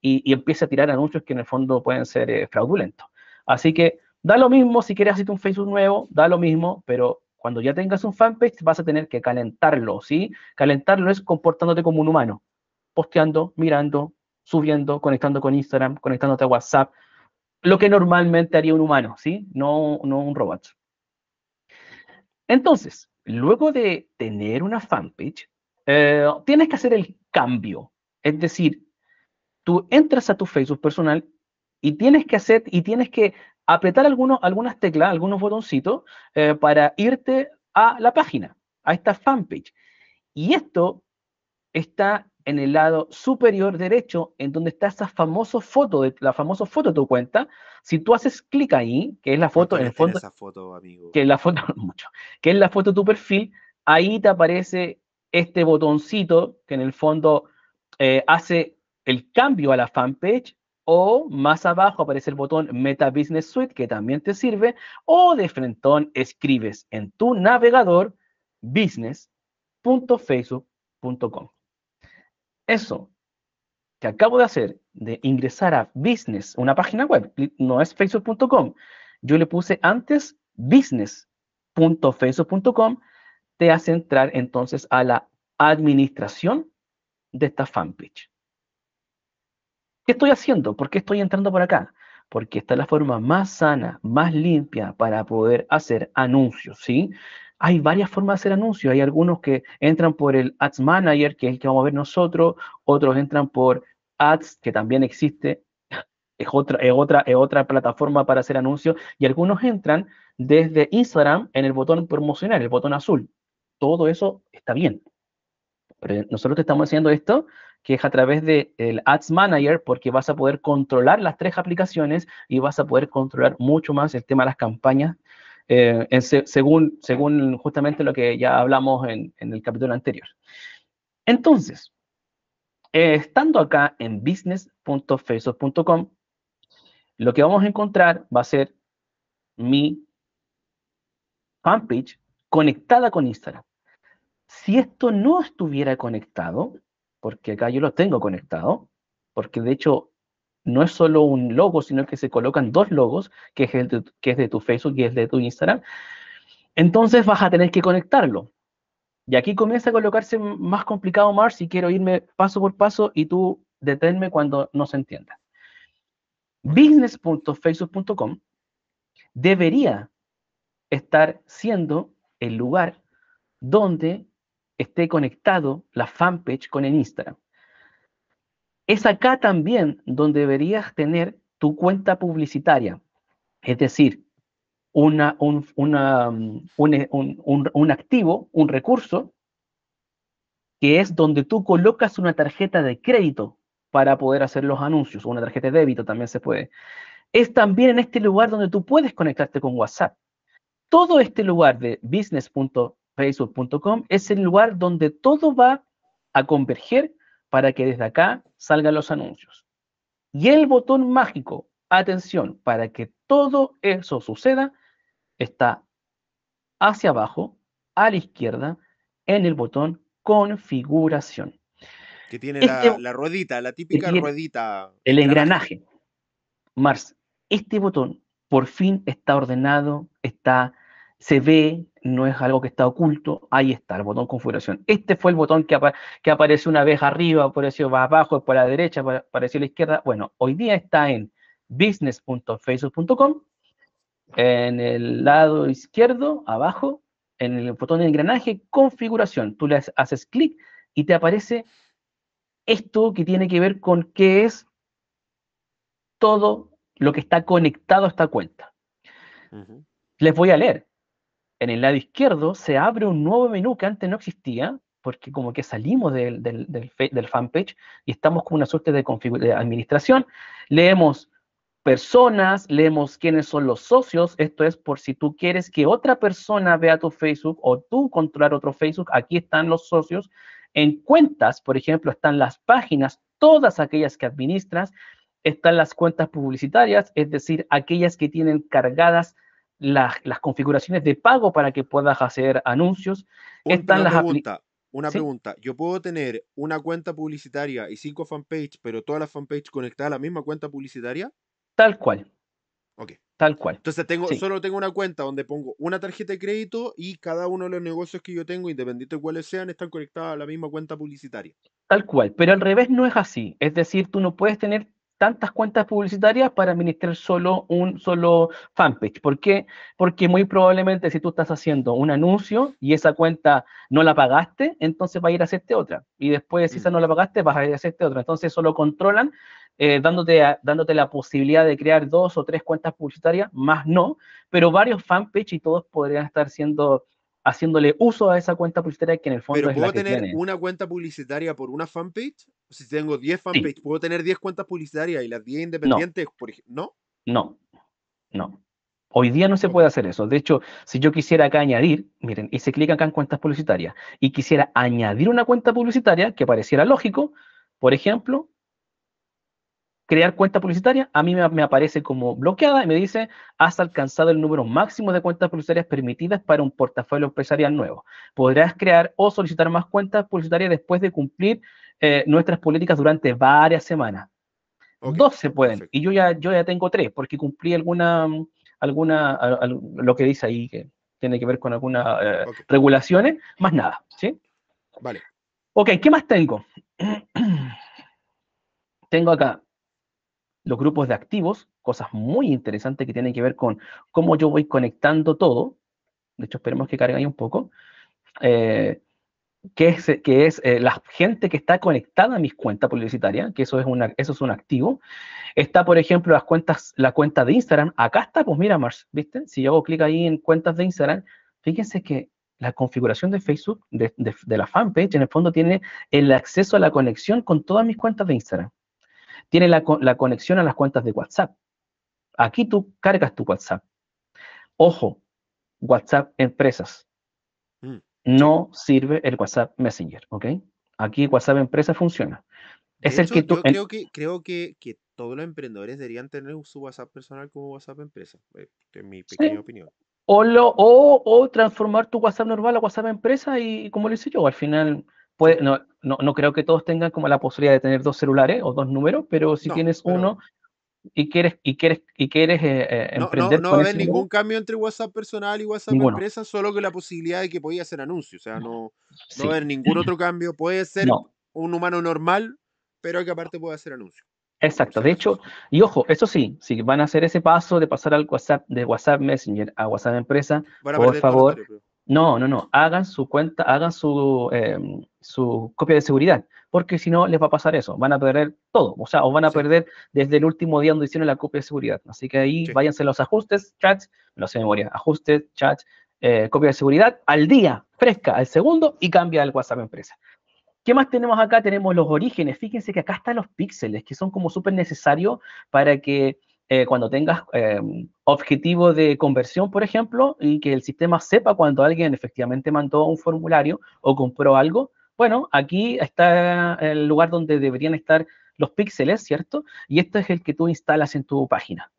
Speaker 1: y, empiece a tirar anuncios que en el fondo pueden ser eh, fraudulentos. Así que da lo mismo si quieres hacerte un Facebook nuevo, da lo mismo, pero cuando ya tengas un fanpage vas a tener que calentarlo, ¿sí? Calentarlo es comportándote como un humano, posteando, mirando, subiendo, conectando con Instagram, conectándote a WhatsApp, lo que normalmente haría un humano, ¿sí? No, no un robot. Entonces, luego de tener una fanpage, eh, tienes que hacer el cambio. Es decir, tú entras a tu Facebook personal y tienes que hacer y tienes que apretar algunos, algunas teclas, algunos botoncitos eh, para irte a la página, a esta fanpage. Y esto está en el lado superior derecho, en donde está esa famosa foto, de, la famosa foto de tu cuenta, si tú haces clic ahí, que es la foto, en el fondo, que es la foto, mucho, que es la foto de tu perfil, ahí te aparece este botoncito que en el fondo eh, hace el cambio a la fanpage o más abajo aparece el botón Meta Business Suite que también te sirve o de frentón escribes en tu navegador business.facebook.com eso que acabo de hacer, de ingresar a business, una página web, no es facebook.com, yo le puse antes business.facebook.com, te hace entrar entonces a la administración de esta fanpage. ¿Qué estoy haciendo? ¿Por qué estoy entrando por acá? Porque esta es la forma más sana, más limpia para poder hacer anuncios, ¿sí? hay varias formas de hacer anuncios. Hay algunos que entran por el Ads Manager, que es el que vamos a ver nosotros, otros entran por Ads, que también existe, es otra, plataforma para hacer anuncios, y algunos entran desde Instagram en el botón promocional, el botón azul. Todo eso está bien. Pero nosotros te estamos haciendo esto, que es a través del Ads Manager, porque vas a poder controlar las tres aplicaciones y vas a poder controlar mucho más el tema de las campañas eh, según, según justamente lo que ya hablamos en, el capítulo anterior. Entonces, eh, estando acá en business.facebook.com, lo que vamos a encontrar va a ser mi fanpage conectada con Instagram. Si esto no estuviera conectado, porque acá yo lo tengo conectado, porque de hecho no es solo un logo, sino que se colocan dos logos, que es, de, de tu Facebook y es de tu Instagram. Entonces vas a tener que conectarlo. Y aquí comienza a colocarse más complicado, Mar, si quiero irme paso por paso y tú deténme cuando no se entienda. Business.facebook.com debería estar siendo el lugar donde esté conectado la fanpage con el Instagram es acá también donde deberías tener tu cuenta publicitaria, es decir, mm, eh, un, activo, un recurso, que es donde tú colocas una tarjeta de crédito para poder hacer los anuncios, una tarjeta de débito también se puede. Es también en este lugar donde tú puedes conectarte con WhatsApp. Todo este lugar de business.facebook.com es el lugar donde todo va a converger para que desde acá salgan los anuncios. Y el botón mágico, atención, para que todo eso suceda, está hacia abajo, a la izquierda, en el botón configuración. Que tiene este la,
Speaker 2: ruedita, la típica ruedita. El engranaje.
Speaker 1: engranaje. Mars, este botón por fin está ordenado, está se ve, no es algo que está oculto, ahí está el botón configuración. Este fue el botón que, apareció que aparece una vez arriba, apareció va abajo, por la derecha, apareció a la izquierda. Bueno, hoy día está en business.facebook.com, en el lado izquierdo, abajo, en el botón de engranaje, configuración. Tú le haces clic y te aparece esto que tiene que ver con qué es todo lo que está conectado a esta cuenta. Les voy a leer en el lado izquierdo se abre un nuevo menú que antes no existía, porque como que salimos del, del, fanpage y estamos con una suerte de administración. Leemos personas, leemos quiénes son los socios, esto es por si tú quieres que otra persona vea tu Facebook o tú controlar otro Facebook, aquí están los socios. En cuentas, por ejemplo, están las páginas, todas aquellas que administras, están las cuentas publicitarias, es decir, aquellas que tienen cargadas las, configuraciones de pago para que puedas hacer anuncios. Una Están las pregunta, una pregunta.
Speaker 2: Yo puedo tener una cuenta publicitaria y cinco fanpages, pero todas las fanpages conectadas a la misma cuenta publicitaria. Tal cual.
Speaker 1: Ok. Tal cual. Entonces tengo, solo
Speaker 2: tengo una cuenta donde pongo una tarjeta de crédito y cada uno de los negocios que yo tengo, independiente de cuáles sean, están conectados a la misma cuenta publicitaria.
Speaker 1: Tal cual, pero al revés no es así. Es decir, tú no puedes tener tantas cuentas publicitarias para administrar solo un solo fanpage. ¿Por qué? Porque muy probablemente si tú estás haciendo un anuncio y esa cuenta no la pagaste, entonces va a ir a hacerte otra. Y después, si esa no la mm. pagaste, vas a ir a hacerte otra. Entonces solo controlan eh, dándote, dándote la posibilidad de crear dos o tres cuentas publicitarias, más no, pero varios fanpage y todos podrían estar siendo haciéndole uso a esa cuenta publicitaria que en el fondo es ¿puedo tener
Speaker 2: una cuenta publicitaria por una fanpage? Si tengo 10 fanpages, ¿puedo tener 10 cuentas publicitarias y las 10 independientes? No. Por ¿No?
Speaker 1: No, no. Hoy día no se puede hacer eso. De hecho, si yo quisiera acá añadir, miren, y se clican acá en cuentas publicitarias, y quisiera añadir una cuenta publicitaria que pareciera lógico, por ejemplo, crear cuenta publicitaria, a mí me, aparece como bloqueada y me dice, has alcanzado el número máximo de cuentas publicitarias permitidas para un portafolio empresarial nuevo. Podrás crear o solicitar más cuentas publicitarias después de cumplir eh, nuestras políticas durante varias semanas. Dos se pueden, y yo ya, yo ya tengo tres, porque cumplí alguna, alguna, lo que dice ahí, que tiene que ver con algunas eh, regulaciones, más nada, ¿sí? Vale. Ok, ¿qué más tengo? tengo acá los grupos de activos, cosas muy interesantes que tienen que ver con cómo yo voy conectando todo. De hecho, esperemos que cargue ahí un poco. Eh, que es, eh, la gente que está conectada a mis cuentas publicitarias, que eso es, una, eso es un activo. Está, por ejemplo, las cuentas, la cuenta de Instagram. Acá está, pues mira, Mars, ¿viste? Si yo hago clic ahí en cuentas de Instagram, fíjense que la configuración de Facebook, de la fanpage, en el fondo tiene el acceso a la conexión con todas mis cuentas de Instagram tiene la, la conexión a las cuentas de WhatsApp. Aquí tú cargas tu WhatsApp. Ojo, WhatsApp empresas. Mm. No sirve el WhatsApp Messenger, ¿ok? Aquí WhatsApp empresa funciona. es el que tú, yo creo
Speaker 2: que, creo que, que, todos los emprendedores deberían tener su WhatsApp personal como WhatsApp empresa, eh, en mi pequeña opinión.
Speaker 1: O, o, transformar tu WhatsApp normal a WhatsApp empresa y, como lo hice yo, al final no, no, creo que todos tengan como la posibilidad de tener dos celulares o dos números, pero si tienes uno y quieres, y quieres, y quieres eh, eh, emprender. No, no, va a haber ningún
Speaker 2: cambio entre WhatsApp personal y WhatsApp empresa, solo que la posibilidad de que podía hacer anuncios. O sea, no, va a haber ningún otro cambio. Puede ser un humano normal, pero que aparte puede hacer anuncios.
Speaker 1: Exacto, de hecho, y ojo, eso sí, si van a hacer ese paso de pasar al WhatsApp, de WhatsApp Messenger a WhatsApp Empresa, por favor, no, no, no. Hagan su cuenta, hagan su, eh, su copia de seguridad, porque si no les va a pasar eso. Van a perder todo, o sea, o van a perder desde el último día donde hicieron la copia de seguridad. Así que ahí váyanse los ajustes, chats, no sé memoria, ajustes, chats, eh, copia de seguridad al día, fresca, al segundo y cambia el WhatsApp empresa. ¿Qué más tenemos acá? Tenemos los orígenes. Fíjense que acá están los píxeles, que son como súper necesarios para que eh, cuando tengas eh, objetivo de conversión, por ejemplo, y que el sistema sepa cuando alguien efectivamente mandó un formulario o compró algo, bueno, aquí está el lugar donde deberían estar los píxeles, ¿cierto? Y este es el que tú instalas en tu página.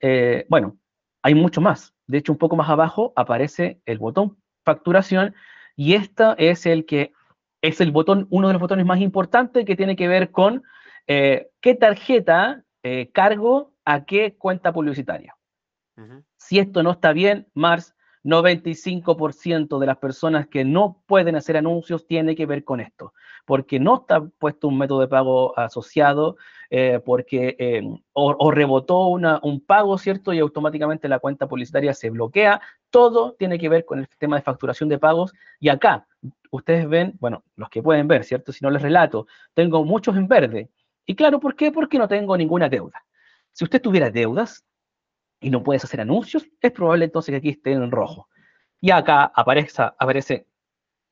Speaker 1: Eh, bueno, hay mucho más. De hecho, un poco más abajo aparece el botón facturación y este es el que es el botón, uno de los botones más importantes que tiene que ver con qué tarjeta cargo a qué cuenta publicitaria. Si esto no está bien, Mars, 95% de las personas que no pueden hacer anuncios tiene que ver con esto, porque no está puesto un método de pago asociado, eh, porque eh, o, rebotó un pago, ¿cierto? Y automáticamente la cuenta publicitaria se bloquea. Todo tiene que ver con el tema de facturación de pagos. Y acá, ustedes ven, bueno, los que pueden ver, ¿cierto? Si no les relato, tengo muchos en verde. Y claro, ¿por qué? Porque no tengo ninguna deuda. Si usted tuviera deudas y no puedes hacer anuncios, es probable entonces que aquí esté en rojo. Y acá aparece, aparece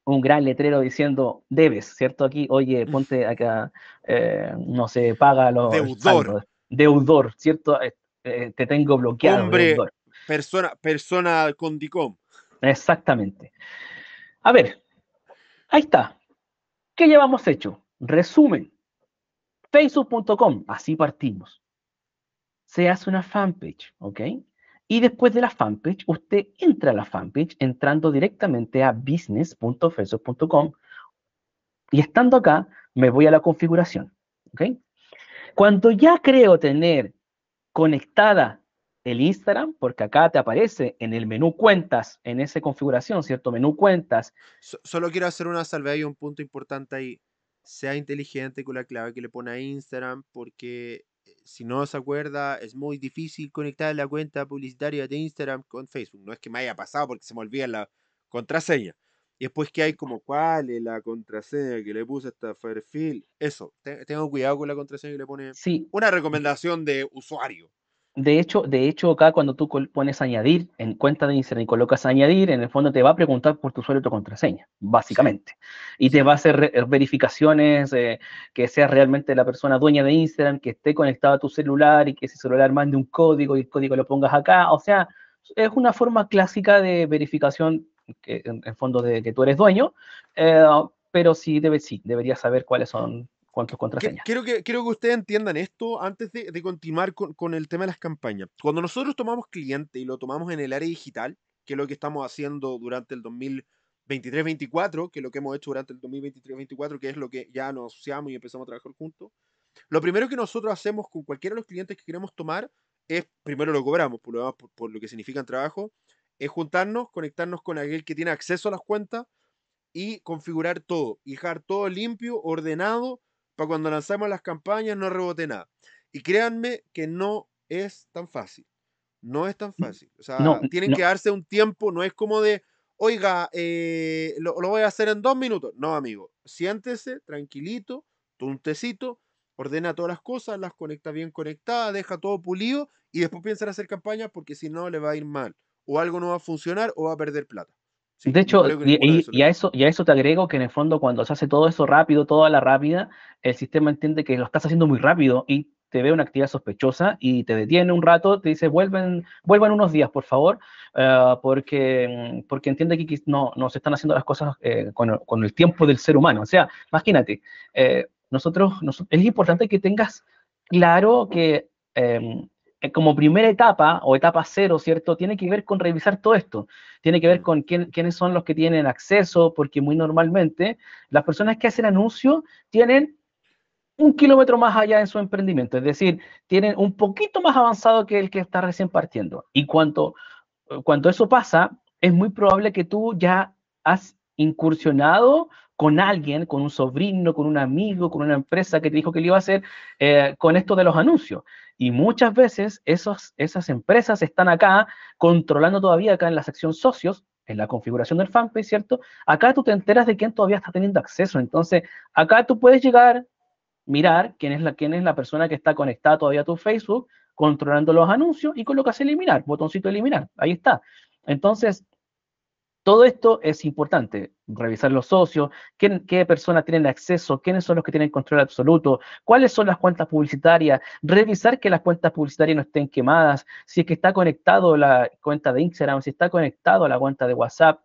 Speaker 1: un gran letrero diciendo debes, ¿cierto? Aquí, oye, ponte acá, eh, no se paga los... Deudor. Deudor, ¿cierto? Eh, eh, te tengo bloqueado. Hombre,
Speaker 2: persona, persona con DICOM.
Speaker 1: Exactamente. A ver, ahí está. ¿Qué llevamos hecho? Resumen. Facebook.com, así partimos se hace una fanpage, ¿ok? Y después de la fanpage, usted entra a la fanpage entrando directamente a business.facebook.com y estando acá, me voy a la configuración, ¿ok? Cuando ya creo tener conectada el Instagram, porque acá te aparece en el menú cuentas, en esa configuración, ¿cierto? Menú cuentas.
Speaker 2: solo quiero hacer una salvedad y un punto importante ahí. Sea inteligente con la clave que le pone a Instagram, porque eh, si no se acuerda, es muy difícil conectar la cuenta publicitaria de Instagram con Facebook. No es que me haya pasado porque se me olvida la contraseña. Y después que hay como, ¿cuál es la contraseña que le puse a esta perfil? Eso, tengo cuidado con la contraseña que le pone. Sí. Una recomendación de usuario
Speaker 1: de hecho, de hecho, acá cuando tú pones añadir en cuenta de Instagram y colocas añadir, en el fondo te va a preguntar por tu usuario y tu contraseña, básicamente. Y te va a hacer verificaciones, eh, que seas realmente la persona dueña de Instagram, que esté conectado a tu celular y que ese celular mande un código y el código lo pongas acá. O sea, es una forma clásica de verificación, en, el fondo, de que tú eres dueño, eh, pero sí, debe, sí, deberías saber cuáles son con
Speaker 2: Quiero que, quiero que ustedes entiendan esto antes de, continuar con, el tema de las campañas. Cuando nosotros tomamos cliente y lo tomamos en el área digital, que es lo que estamos haciendo durante el 2023-24, que es lo que hemos hecho durante el 2023 2024 que es lo que ya nos asociamos y empezamos a trabajar juntos, lo primero que nosotros hacemos con cualquiera de los clientes que queremos tomar es, primero lo cobramos por lo, lo que significa trabajo, es juntarnos, conectarnos con aquel que tiene acceso a las cuentas y configurar todo, dejar todo limpio, ordenado para cuando lanzamos las campañas no rebote nada. Y créanme que no es tan fácil. No es tan mm, fácil. O sea, tienen que darse un tiempo, no es como de, oiga, eh, lo, voy a hacer en dos minutos. No, amigo, siéntese tranquilito, tontecito, ordena todas las cosas, las conecta bien conectadas, deja todo pulido y después piensa en hacer campaña porque si no le va a ir mal. O algo no va a funcionar o va a perder plata de hecho,
Speaker 1: y, a eso, eso te agrego que en el fondo cuando se hace todo eso rápido, toda la rápida, el sistema entiende que lo estás haciendo muy rápido y te ve una actividad sospechosa y te detiene un rato, te dice, vuelven, vuelvan unos días, por favor, eh, porque, mm, porque entiende que no, se están haciendo las cosas eh, con, el tiempo del ser humano. O sea, imagínate, eh, nosotros, es importante que tengas claro que em, eh, como primera etapa o etapa cero, ¿cierto? Tiene que ver con revisar todo esto. Tiene que ver mm. con quiénes son los que tienen acceso, porque muy normalmente las personas que hacen anuncio tienen un kilómetro más allá en su emprendimiento, es decir, tienen un poquito más avanzado que el que está recién partiendo. Y cuanto, cuando eso pasa, es muy probable que tú ya has incursionado con alguien, con un sobrino, con un amigo, con una empresa que te dijo que le iba a hacer eh, con esto de los anuncios. Y muchas veces esas empresas están acá controlando todavía acá en la sección socios, en la configuración del fanpage, ¿cierto? Acá tú te enteras de quién todavía está teniendo acceso. Entonces, acá tú puedes llegar, mirar quién es la, quién es la persona que está conectada todavía a tu Facebook, controlando los anuncios y colocas eliminar, botoncito eliminar. Ahí está. Entonces, todo esto es importante, revisar los socios, qué, personas tienen acceso, quiénes son los que tienen control absoluto, cuáles son las cuentas publicitarias, revisar que las cuentas publicitarias no estén quemadas, si es que está conectado la cuenta de Instagram, si está conectado a la cuenta de WhatsApp,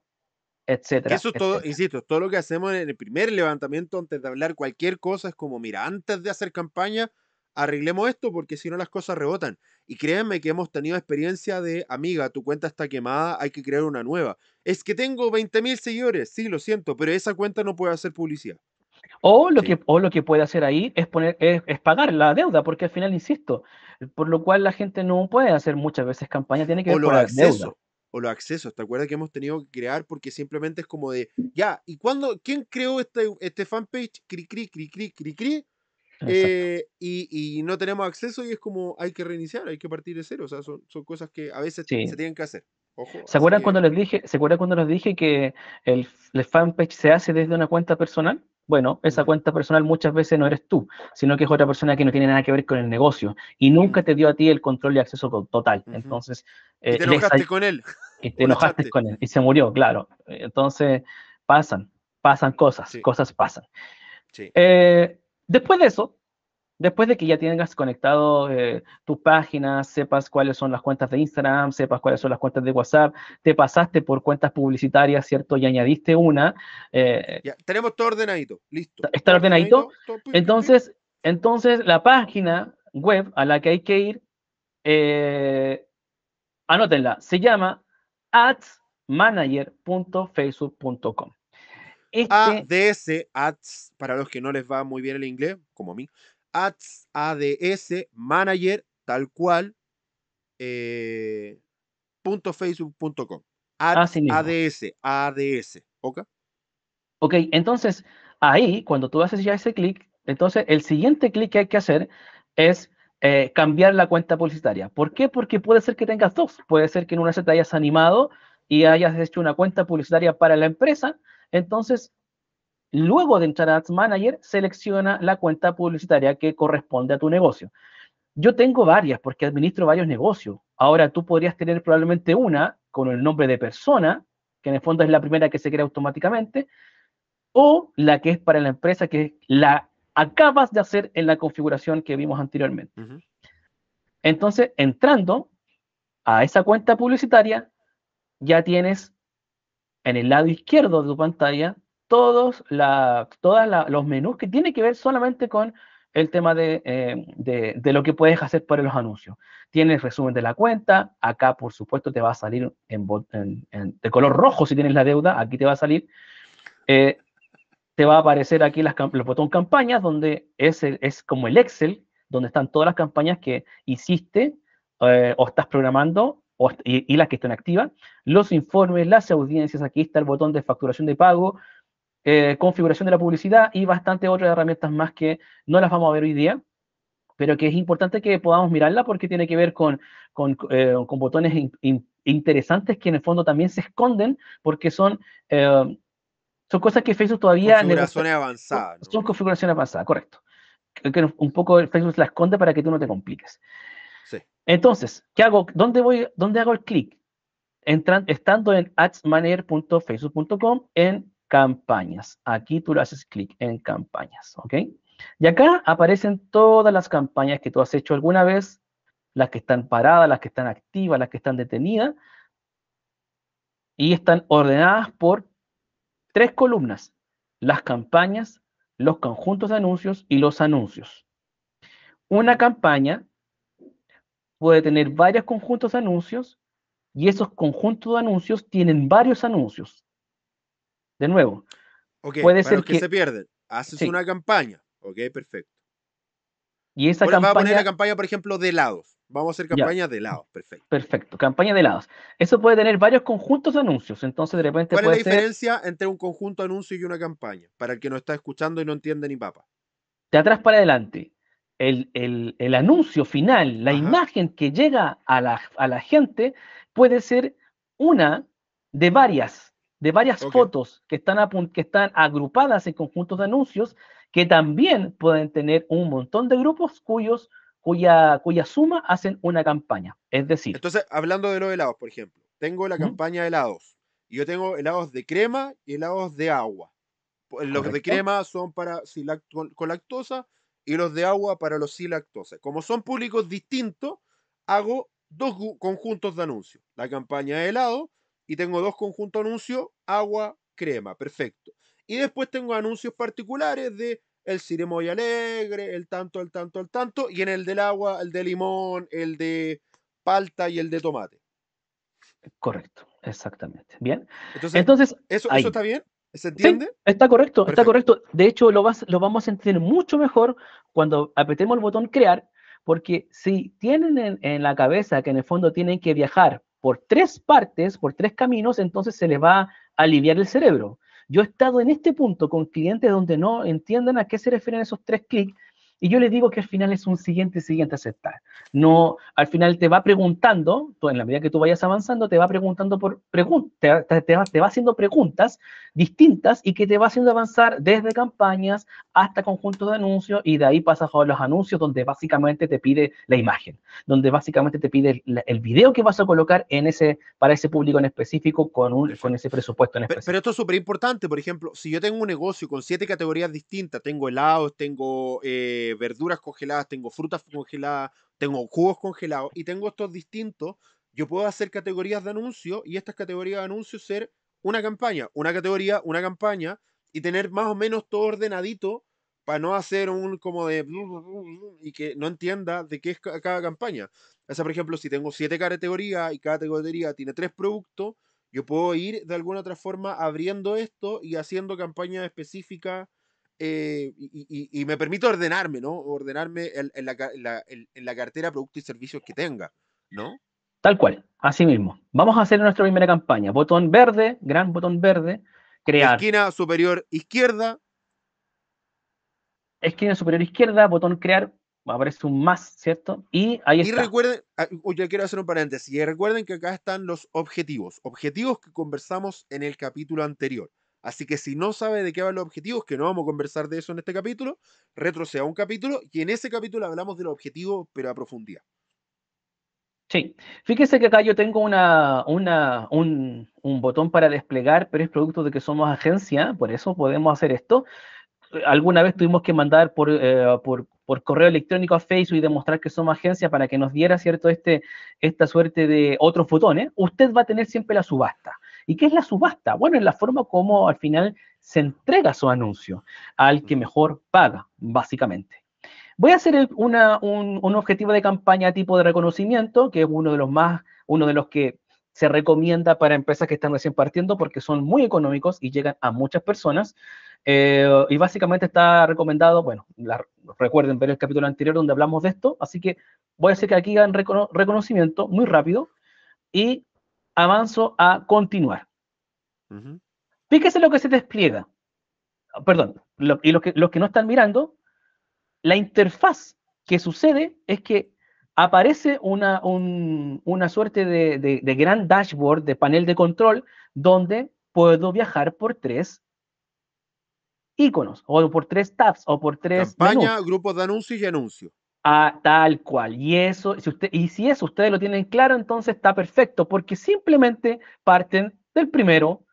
Speaker 1: etcétera. Eso es todo,
Speaker 2: insisto, todo lo que hacemos en el primer levantamiento antes de hablar cualquier cosa es como, mira, antes de hacer campaña, arreglemos esto porque si no las cosas rebotan. Y créanme que hemos tenido experiencia de, amiga, tu cuenta está quemada, hay que crear una nueva. Es que tengo 20.000 seguidores, sí, lo siento, pero esa cuenta no puede hacer publicidad.
Speaker 1: O lo, que, o lo que puede hacer ahí es, poner, es, pagar la deuda, porque al final, insisto, por lo cual la gente no puede hacer muchas veces campaña, tiene que o ver acceso. deuda.
Speaker 2: O los accesos, ¿te acuerdas que hemos tenido que crear? Porque simplemente es como de, ya, ¿y cuando quién creó este, este fanpage? Cri, cri, cri, cri, cri, cri, eh, y, no tenemos acceso y es como hay que reiniciar, hay que partir de cero. O sea, son, cosas que a veces se tienen que hacer. ¿Se acuerdan cuando
Speaker 1: les dije, ¿se acuerdan cuando les dije que el, el, fanpage se hace desde una cuenta personal? Bueno, esa cuenta personal muchas veces no eres tú, sino que es otra persona que no tiene nada que ver con el negocio y nunca te dio a ti el control y acceso total. Entonces, y eh, te enojaste con él. Y te enojaste con él y se murió, claro. Entonces, pasan, pasan cosas, cosas pasan. Sí. Eh, Después de eso, después de que ya tengas conectado eh, tu tus páginas, sepas cuáles son las cuentas de Instagram, sepas cuáles son las cuentas de WhatsApp, te pasaste por cuentas publicitarias, ¿cierto? Y añadiste una. Eh, ya, tenemos todo ordenadito, listo. Está ordenadito. Entonces, entonces, la página web a la que hay que ir, eh, anótenla, se llama adsmanager.facebook.com. Este
Speaker 2: ADS, para los que no les va muy bien el inglés, como a mí, Ads, ADS, Manager, tal cual, eh, .facebook.com. Ads, ADS, ADS, ¿ok?
Speaker 1: Ok, entonces ahí, cuando tú haces ya ese clic, entonces el siguiente clic que hay que hacer es eh, cambiar la cuenta publicitaria. ¿Por qué? Porque puede ser que tengas dos. Puede ser que en una se te hayas animado y hayas hecho una cuenta publicitaria para la empresa entonces, luego de entrar a Ads Manager, selecciona la cuenta publicitaria que corresponde a tu negocio. Yo tengo varias porque administro varios negocios. Ahora tú podrías tener probablemente una con el nombre de persona, que en el fondo es la primera que se crea automáticamente, o la que es para la empresa, que la acabas de hacer en la configuración que vimos anteriormente. Entonces, entrando a esa cuenta publicitaria, ya tienes en el lado izquierdo de tu pantalla todos la, los menús que tienen que ver solamente con el tema eh, de, lo que puedes hacer para los anuncios. Tienes resumen de la cuenta, acá por supuesto te va a salir en, de color rojo si tienes la deuda, aquí te va a salir. Eh, te va a aparecer aquí las, botones botón campañas, donde es, es como el Excel, donde están todas las campañas que hiciste eh, o estás programando y, las que están activas, los informes, las audiencias, aquí está el botón de facturación de pago, eh, configuración de la publicidad y bastantes otras herramientas más que no las vamos a ver hoy día, pero que es importante que podamos mirarla porque tiene que ver con, eh, botones interesantes que en el fondo también se esconden porque son... Eh, son cosas que Facebook todavía... Configuraciones avanzadas. Son, configuraciones avanzadas, correcto. un poco Facebook las esconde para que tú no te compliques. Entonces, ¿qué hago? ¿Dónde voy? ¿Dónde hago el clic? estando en adsmanager.facebook.com en campañas. Aquí tú le haces clic en campañas, ¿ok? Y acá aparecen todas las campañas que tú has hecho alguna vez, las que están paradas, las que están activas, las que están detenidas, y están ordenadas por tres columnas, las campañas, los conjuntos de anuncios y los anuncios. Una campaña puede tener varios conjuntos de anuncios y esos conjuntos de anuncios tienen varios anuncios. De nuevo, puede ser que, se pierden. Haces una
Speaker 2: campaña. Ok, perfecto.
Speaker 1: Y esa campaña. Vamos a poner la campaña,
Speaker 2: por ejemplo, de lados Vamos a hacer campaña de lados
Speaker 1: Perfecto. Perfecto, campaña de lados Eso puede tener varios conjuntos de anuncios. Entonces, de repente. ¿Cuál es la diferencia
Speaker 2: entre un conjunto de anuncios y una campaña? Para el que no está escuchando y no entiende ni papa.
Speaker 1: De atrás para adelante el, anuncio final, la imagen que llega a la, gente puede ser una de varias, de varias fotos que están, que están agrupadas en conjuntos de anuncios que también pueden tener un montón de grupos cuyos, cuya, cuya suma hacen una campaña. Es decir... Entonces,
Speaker 2: hablando de los helados, por ejemplo, tengo la campaña de helados y yo tengo helados de crema y helados de agua. Pues, los de crema son para sí, con lactosa y los de agua para los sí lactosa. Como son públicos distintos, hago dos conjuntos de anuncios. La campaña de helado y tengo dos conjuntos de anuncios, agua, crema, perfecto. Y después tengo anuncios particulares de el Ciremo y Alegre, el tanto, el tanto, el tanto, y en el del agua, el de limón, el de palta y el de
Speaker 1: tomate. Correcto, exactamente. Bien. Entonces, ¿eso está bien? ¿Se entiende? Sí, está correcto, está correcto. De hecho, lo, vas, lo vamos a entender mucho mejor cuando apretemos el botón crear, porque si tienen en, en, la cabeza que en el fondo tienen que viajar por tres partes, por tres caminos, entonces se les va a aliviar el cerebro. Yo he estado en este punto con clientes donde no entienden a qué se refieren esos tres clics y yo les digo que al final es un siguiente, siguiente aceptar. No, al final te va preguntando, tú, en la medida que tú vayas avanzando, te va preguntando por preguntas, te, te, va haciendo preguntas distintas y que te va haciendo avanzar desde campañas hasta conjuntos de anuncios y de ahí pasas a los anuncios donde básicamente te pide la imagen, donde básicamente te pide el, video que vas a colocar en ese, para ese público en específico con, un, con ese presupuesto en específico.
Speaker 2: Pero, esto es súper importante, por ejemplo, si yo tengo un negocio con siete categorías distintas, tengo helados, tengo... Eh, eh, verduras congeladas, tengo frutas congeladas, tengo jugos congelados y tengo estos distintos. Yo puedo hacer categorías de anuncios y estas categorías de anuncios ser una campaña, una categoría, una campaña y tener más o menos todo ordenadito para no hacer un como de y que no entienda de qué es cada campaña. O por ejemplo, si tengo siete categorías y cada categoría tiene tres productos, yo puedo ir de alguna otra forma abriendo esto y haciendo campañas específicas eh, y, me permito ordenarme, ¿no? Ordenarme en, la, en, la, cartera productos y servicios que tenga, ¿no?
Speaker 1: Tal cual, así mismo. Vamos a hacer nuestra primera campaña. Botón verde, gran botón verde, crear. Esquina
Speaker 2: superior izquierda.
Speaker 1: Esquina superior izquierda, botón crear, aparece un más, ¿cierto? Y ahí está. Y
Speaker 2: recuerden, ah, yo quiero hacer un paréntesis, y recuerden que acá están los objetivos, objetivos que conversamos en el capítulo anterior. Así que si no sabe de qué van los objetivos, que no vamos a conversar de eso en este capítulo, retroceda un capítulo y en ese capítulo hablamos del objetivo, pero a profundidad.
Speaker 1: Sí, fíjese que acá yo tengo un, botón para desplegar, pero es producto de que somos agencia, por eso podemos hacer esto alguna vez tuvimos que mandar por, eh, correo electrónico a Facebook y demostrar que somos agencia para que nos diera cierto este, esta suerte de otros fotón. usted va a tener siempre la subasta. ¿Y qué es la subasta? Bueno, es la forma como al final se entrega su anuncio al que mejor paga, básicamente. Voy a hacer un, objetivo de campaña tipo de reconocimiento, que es uno de los más, uno de los que se recomienda para empresas que están recién partiendo porque son muy económicos y llegan a muchas personas. Eh, y básicamente está recomendado, bueno, recuerden ver el capítulo anterior donde hablamos de esto, así que voy a hacer que aquí hagan reconocimiento muy rápido y avanzo a continuar. Fíjese lo que se despliega. Perdón, y los que, los que no están mirando, la interfaz que sucede es que aparece una, suerte de, gran dashboard, de panel de control, donde puedo viajar por tres iconos, o por tres tabs, o por tres. España grupos de anuncios y anuncios. Ah, tal cual. Y eso, si y si eso ustedes lo tienen claro, entonces está perfecto, porque simplemente parten del primero,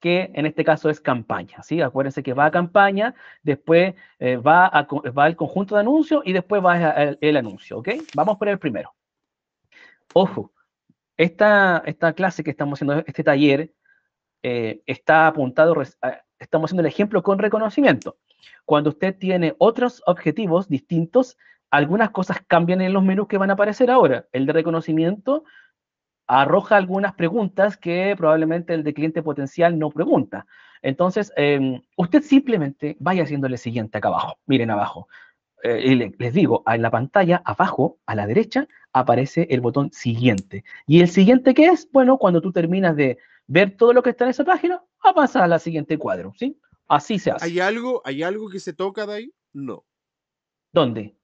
Speaker 1: que en este caso es campaña. ¿sí? Acuérdense que va a campaña, después eh, va, al conjunto de anuncios y después va el, anuncio. ¿ok? Vamos por el primero. Ojo, esta, esta clase que estamos haciendo, este taller, eh, está apuntado estamos haciendo el ejemplo con reconocimiento. Cuando usted tiene otros objetivos distintos, algunas cosas cambian en los menús que van a aparecer ahora. El de reconocimiento arroja algunas preguntas que probablemente el de cliente potencial no pregunta. Entonces, em, usted simplemente vaya haciéndole siguiente acá abajo. Miren abajo. Eh, y les digo, en la pantalla abajo, a la derecha, aparece el botón siguiente. ¿Y el siguiente qué es? Bueno, cuando tú terminas de ver todo lo que está en esa página, a pasar a la siguiente cuadro, ¿sí? Así se hace.
Speaker 2: ¿Hay algo, ¿Hay algo que se toca de ahí? No. ¿Dónde?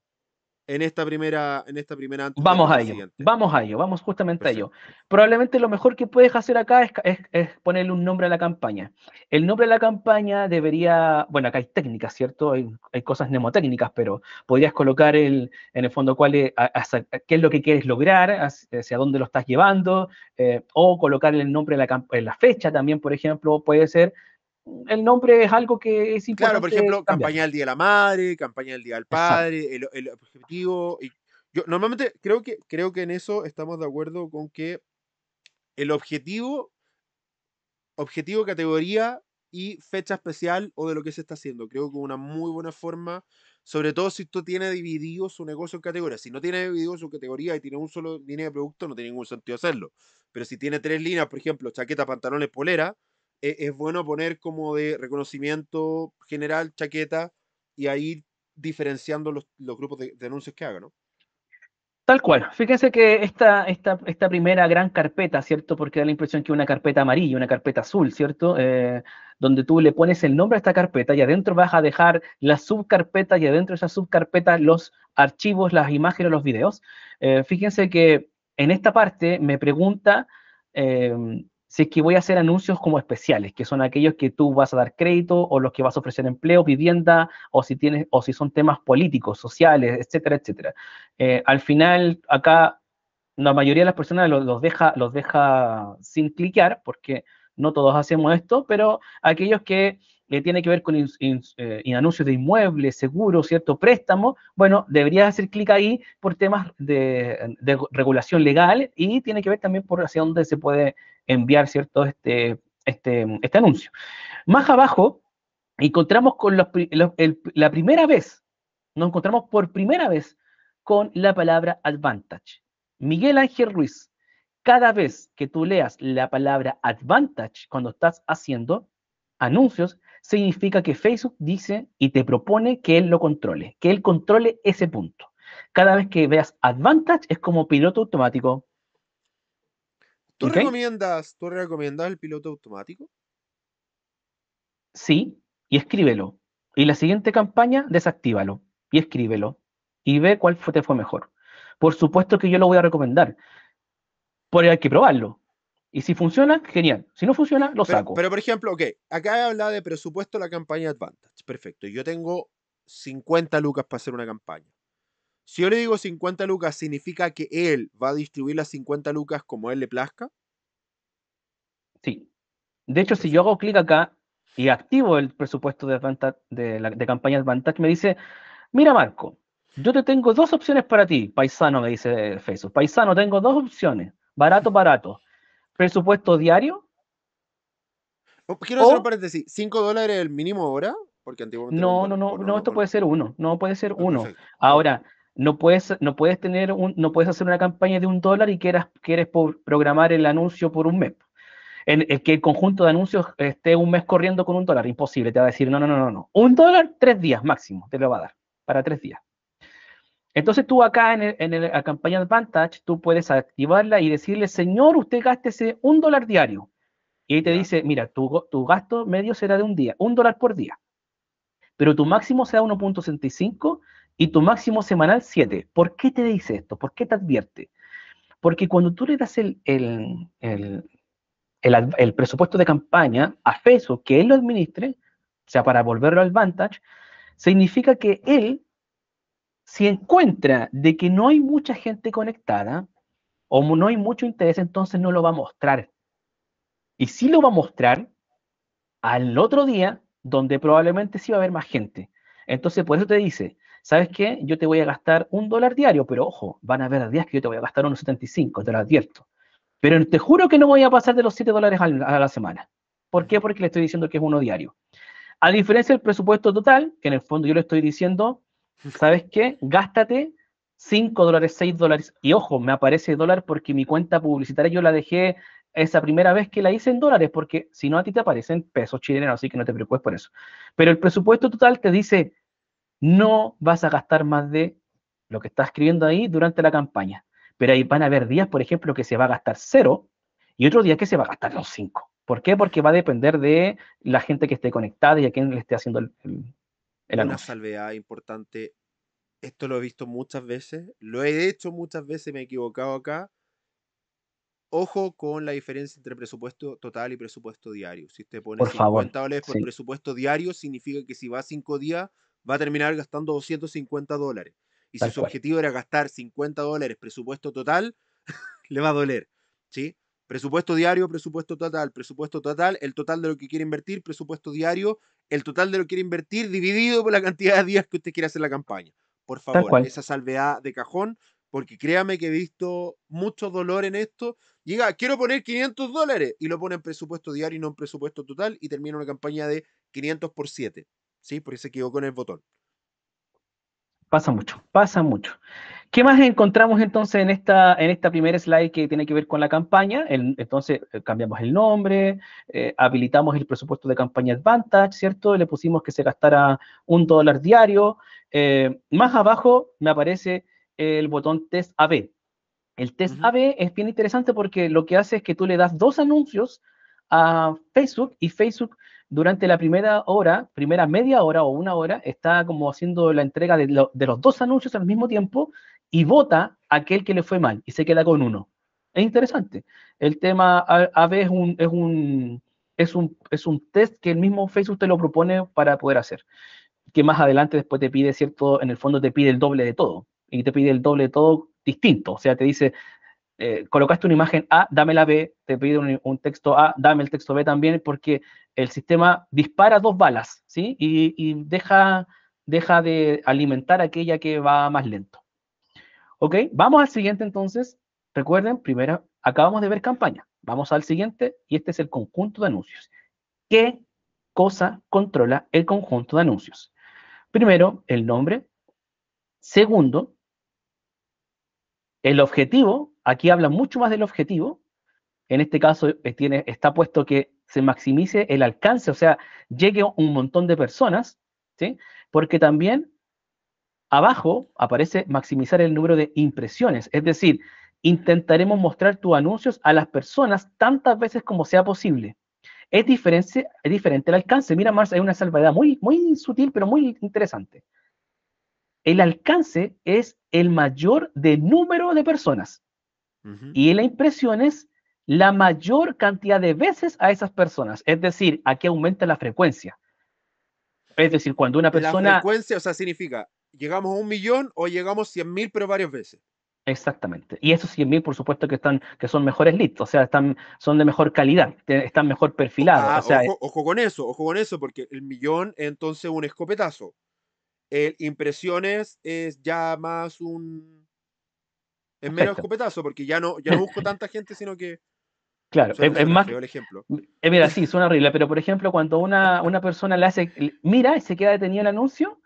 Speaker 2: en esta primera, en esta primera Vamos a ello,
Speaker 1: vamos a ello, vamos justamente a ello. Probablemente lo mejor que puedes hacer acá es, es, ponerle un nombre a la campaña. El nombre de la campaña debería, bueno, acá hay técnicas, ¿cierto? Hay, cosas mnemotécnicas, pero podrías colocar el, en el fondo cuál es, qué es lo que quieres lograr, hacia dónde lo estás llevando, eh, o colocar el nombre de la, la fecha también, por ejemplo, puede ser el nombre es algo que es importante. Claro, por ejemplo, campaña
Speaker 2: del Día de la Madre, campaña del Día del Padre, el, objetivo. Y yo normalmente creo que, creo que en eso estamos de acuerdo con que el objetivo, objetivo, categoría y fecha especial o de lo que se está haciendo. Creo que es una muy buena forma, sobre todo si tú tiene dividido su negocio en categorías. Si no tiene dividido su categoría y tiene un solo línea de producto, no tiene ningún sentido hacerlo. Pero si tiene tres líneas, por ejemplo, chaqueta, pantalones, polera, e-, es bueno poner como de reconocimiento general, chaqueta, y ahí diferenciando los, grupos de, denuncias anuncios que hagan ¿no?
Speaker 1: Tal cual. Fíjense que esta, esta, primera gran carpeta, ¿cierto? Porque da la impresión que una carpeta amarilla, una carpeta azul, ¿cierto? Eh, donde tú le pones el nombre a esta carpeta y adentro vas a dejar la subcarpeta y adentro de esa subcarpeta los archivos, las imágenes, los videos. Eh, fíjense que en esta parte me pregunta eh, si es que voy a hacer anuncios como especiales, que son aquellos que tú vas a dar crédito o los que vas a ofrecer empleo, vivienda, o si, tienes, o si son temas políticos, sociales, etcétera, etcétera. Eh, al final, acá la mayoría de las personas los, deja, los deja sin cliquear porque no todos hacemos esto, pero aquellos que eh, tienen que ver con eh, anuncios de inmuebles, seguros, ¿cierto? Préstamos, bueno, deberías hacer clic ahí por temas de, regulación legal y tiene que ver también por hacia dónde se puede enviar, ¿cierto? Este, este, este anuncio. Más abajo, encontramos con la primera vez, nos encontramos por primera vez con la palabra advantage. Miguel Ángel Ruiz, cada vez que tú leas la palabra advantage cuando estás haciendo anuncios, significa que Facebook dice y te propone que él lo controle, que él controle ese punto. Cada vez que veas advantage es como piloto automático. ¿Tú
Speaker 2: recomiendas, tú el piloto automático?
Speaker 1: Sí, y escríbelo. Y la siguiente campaña, desactívalo y escríbelo y ve cuál te fue mejor. Por supuesto que yo lo voy a recomendar, por hay que probarlo. Y si funciona, genial. Si no funciona, lo saco. Pero,
Speaker 2: por ejemplo, ok, acá he hablado de presupuesto la campaña Advantage. Perfecto. Yo tengo 50 lucas para hacer una campaña. Si yo le digo 50 lucas, ¿significa que él va a distribuir las 50 lucas como él le plazca?
Speaker 1: Sí. De hecho, si yo hago clic acá y activo el presupuesto de, de, campaña Advantage, me dice, mira Marco, yo te tengo dos opciones para ti, paisano, me dice Facebook. Paisano, tengo dos opciones Barato, barato. Presupuesto diario. Oh,
Speaker 2: quiero hacer un paréntesis. ¿Cinco dólares el mínimo ahora? Porque antiguamente. No,
Speaker 1: no, no, no, esto puede ser uno. No puede ser ah, uno. Ahora, no puedes, no puedes tener un, no puedes hacer una campaña de un dólar y quieras, quieres programar el anuncio por un mes. En, que el conjunto de anuncios esté un mes corriendo con un dólar, imposible, te va a decir, no, no, no, no. Un dólar, tres días máximo, te lo va a dar, para tres días. Entonces tú acá en, la campaña Advantage, tú puedes activarla y decirle, señor, usted gástese un dólar diario. Y ahí te dice, mira, tu, tu gasto medio será de un día, un dólar por día. Pero tu máximo será 1.65 y tu máximo semanal 7. ¿Por qué te dice esto? ¿Por qué te advierte? Porque cuando tú le das el, el, el, el, presupuesto de campaña a Feso, que él lo administre, o sea, para volverlo al Advantage, significa que él si encuentra de que no hay mucha gente conectada o no hay mucho interés, entonces no lo va a mostrar. Y si lo va a mostrar al otro día, donde probablemente sí va a haber más gente. Entonces, por eso te dice, ¿sabes qué? Yo te voy a gastar un dólar diario, pero ojo, van a haber días que yo te voy a gastar unos 75, te lo advierto. Pero te juro que no voy a pasar de los 7 dólares a la semana. ¿Por qué? Porque le estoy diciendo que es uno diario. A diferencia del presupuesto total, que en el fondo yo le estoy diciendo, ¿sabes qué? Gástate 5 dólares, 6 dólares. Y ojo, me aparece dólar porque mi cuenta publicitaria yo la dejé esa primera vez que la hice en dólares, porque si no a ti te aparecen pesos chilenos, así que no te preocupes por eso. Pero el presupuesto total te dice, no vas a gastar más de lo que estás escribiendo ahí durante la campaña. Pero ahí van a haber días, por ejemplo, que se va a gastar cero y otro día que se va a gastar los cinco. ¿Por qué? Porque va a depender de la gente que esté conectada y a quién le esté haciendo el,
Speaker 2: una salvedad importante. Esto lo he visto muchas veces, lo he hecho muchas veces, me he equivocado acá. Ojo con la diferencia entre presupuesto total y presupuesto diario. Si usted pone 50 dólares por presupuesto diario, significa que si va cinco días, va a terminar gastando 250 dólares. Y si su objetivo era gastar 50 dólares presupuesto total, le va a doler. ¿sí? Presupuesto diario, presupuesto total, presupuesto total, el total de lo que quiere invertir, presupuesto diario, el total de lo que quiere invertir dividido por la cantidad de días que usted quiere hacer la campaña. Por favor, esa salvedad de cajón, porque créame que he visto mucho dolor en esto. Llega, quiero poner 500 dólares y lo pone en presupuesto diario y no en presupuesto total y termina una campaña de 500 por 7. ¿Sí? Porque se equivocó en el botón.
Speaker 1: Pasa mucho, pasa mucho. ¿Qué más encontramos entonces en esta, en esta primera slide que tiene que ver con la campaña? entonces eh, cambiamos el nombre, eh, habilitamos el presupuesto de campaña Advantage, ¿cierto? Le pusimos que se gastara un dólar diario. Eh, más abajo me aparece el botón Test AB. El Test a es bien interesante porque lo que hace es que tú le das dos anuncios a Facebook y Facebook durante la primera hora, primera media hora o una hora, está como haciendo la entrega de, de los dos anuncios al mismo tiempo y vota aquel que le fue mal y se queda con uno. Es interesante. El tema AB es un, es un, es un, es un test que el mismo Facebook te lo propone para poder hacer. Que más adelante después te pide, ¿cierto? En el fondo te pide el doble de todo. Y te pide el doble de todo distinto. O sea, te dice, eh, colocaste una imagen A, dame la B, te pido un, texto A, dame el texto B también, porque el sistema dispara dos balas, ¿sí? Y, deja, deja de alimentar aquella que va más lento. ¿Ok? Vamos al siguiente entonces. Recuerden, primero, acabamos de ver campaña. Vamos al siguiente y este es el conjunto de anuncios. ¿Qué cosa controla el conjunto de anuncios? Primero, el nombre. Segundo, el objetivo Aquí habla mucho más del objetivo. En este caso eh, está puesto que se maximice el alcance, o sea, llegue un montón de personas, ¿sí? Porque también abajo aparece maximizar el número de impresiones, es decir, intentaremos mostrar tus anuncios a las personas tantas veces como sea posible. Es diferente, es diferente el alcance. Mira, Mars, hay una salvedad muy, muy sutil, pero muy interesante. El alcance es el mayor de número de personas y la impresión es la mayor cantidad de veces a esas personas. Es decir, aquí aumenta la frecuencia. Es decir, cuando una persona... La
Speaker 2: frecuencia, o sea, significa, llegamos a un millón o llegamos a 100 mil, pero varias veces.
Speaker 1: Exactamente. Y esos mil, por supuesto, que están, que son mejores listos, o sea, están, son de mejor calidad, están mejor perfilados. Ah,
Speaker 2: ojo, con eso, ojo con eso, porque el millón entonces un escopetazo. El impresiones es ya más un, es menos escopetazo, porque ya no, ya busco tanta gente, sino que.
Speaker 1: Claro, es, más. El ejemplo. Eh, mira, sí, suena horrible, pero por ejemplo, cuando una, persona le hace. Mira, y se queda detenido el anuncio,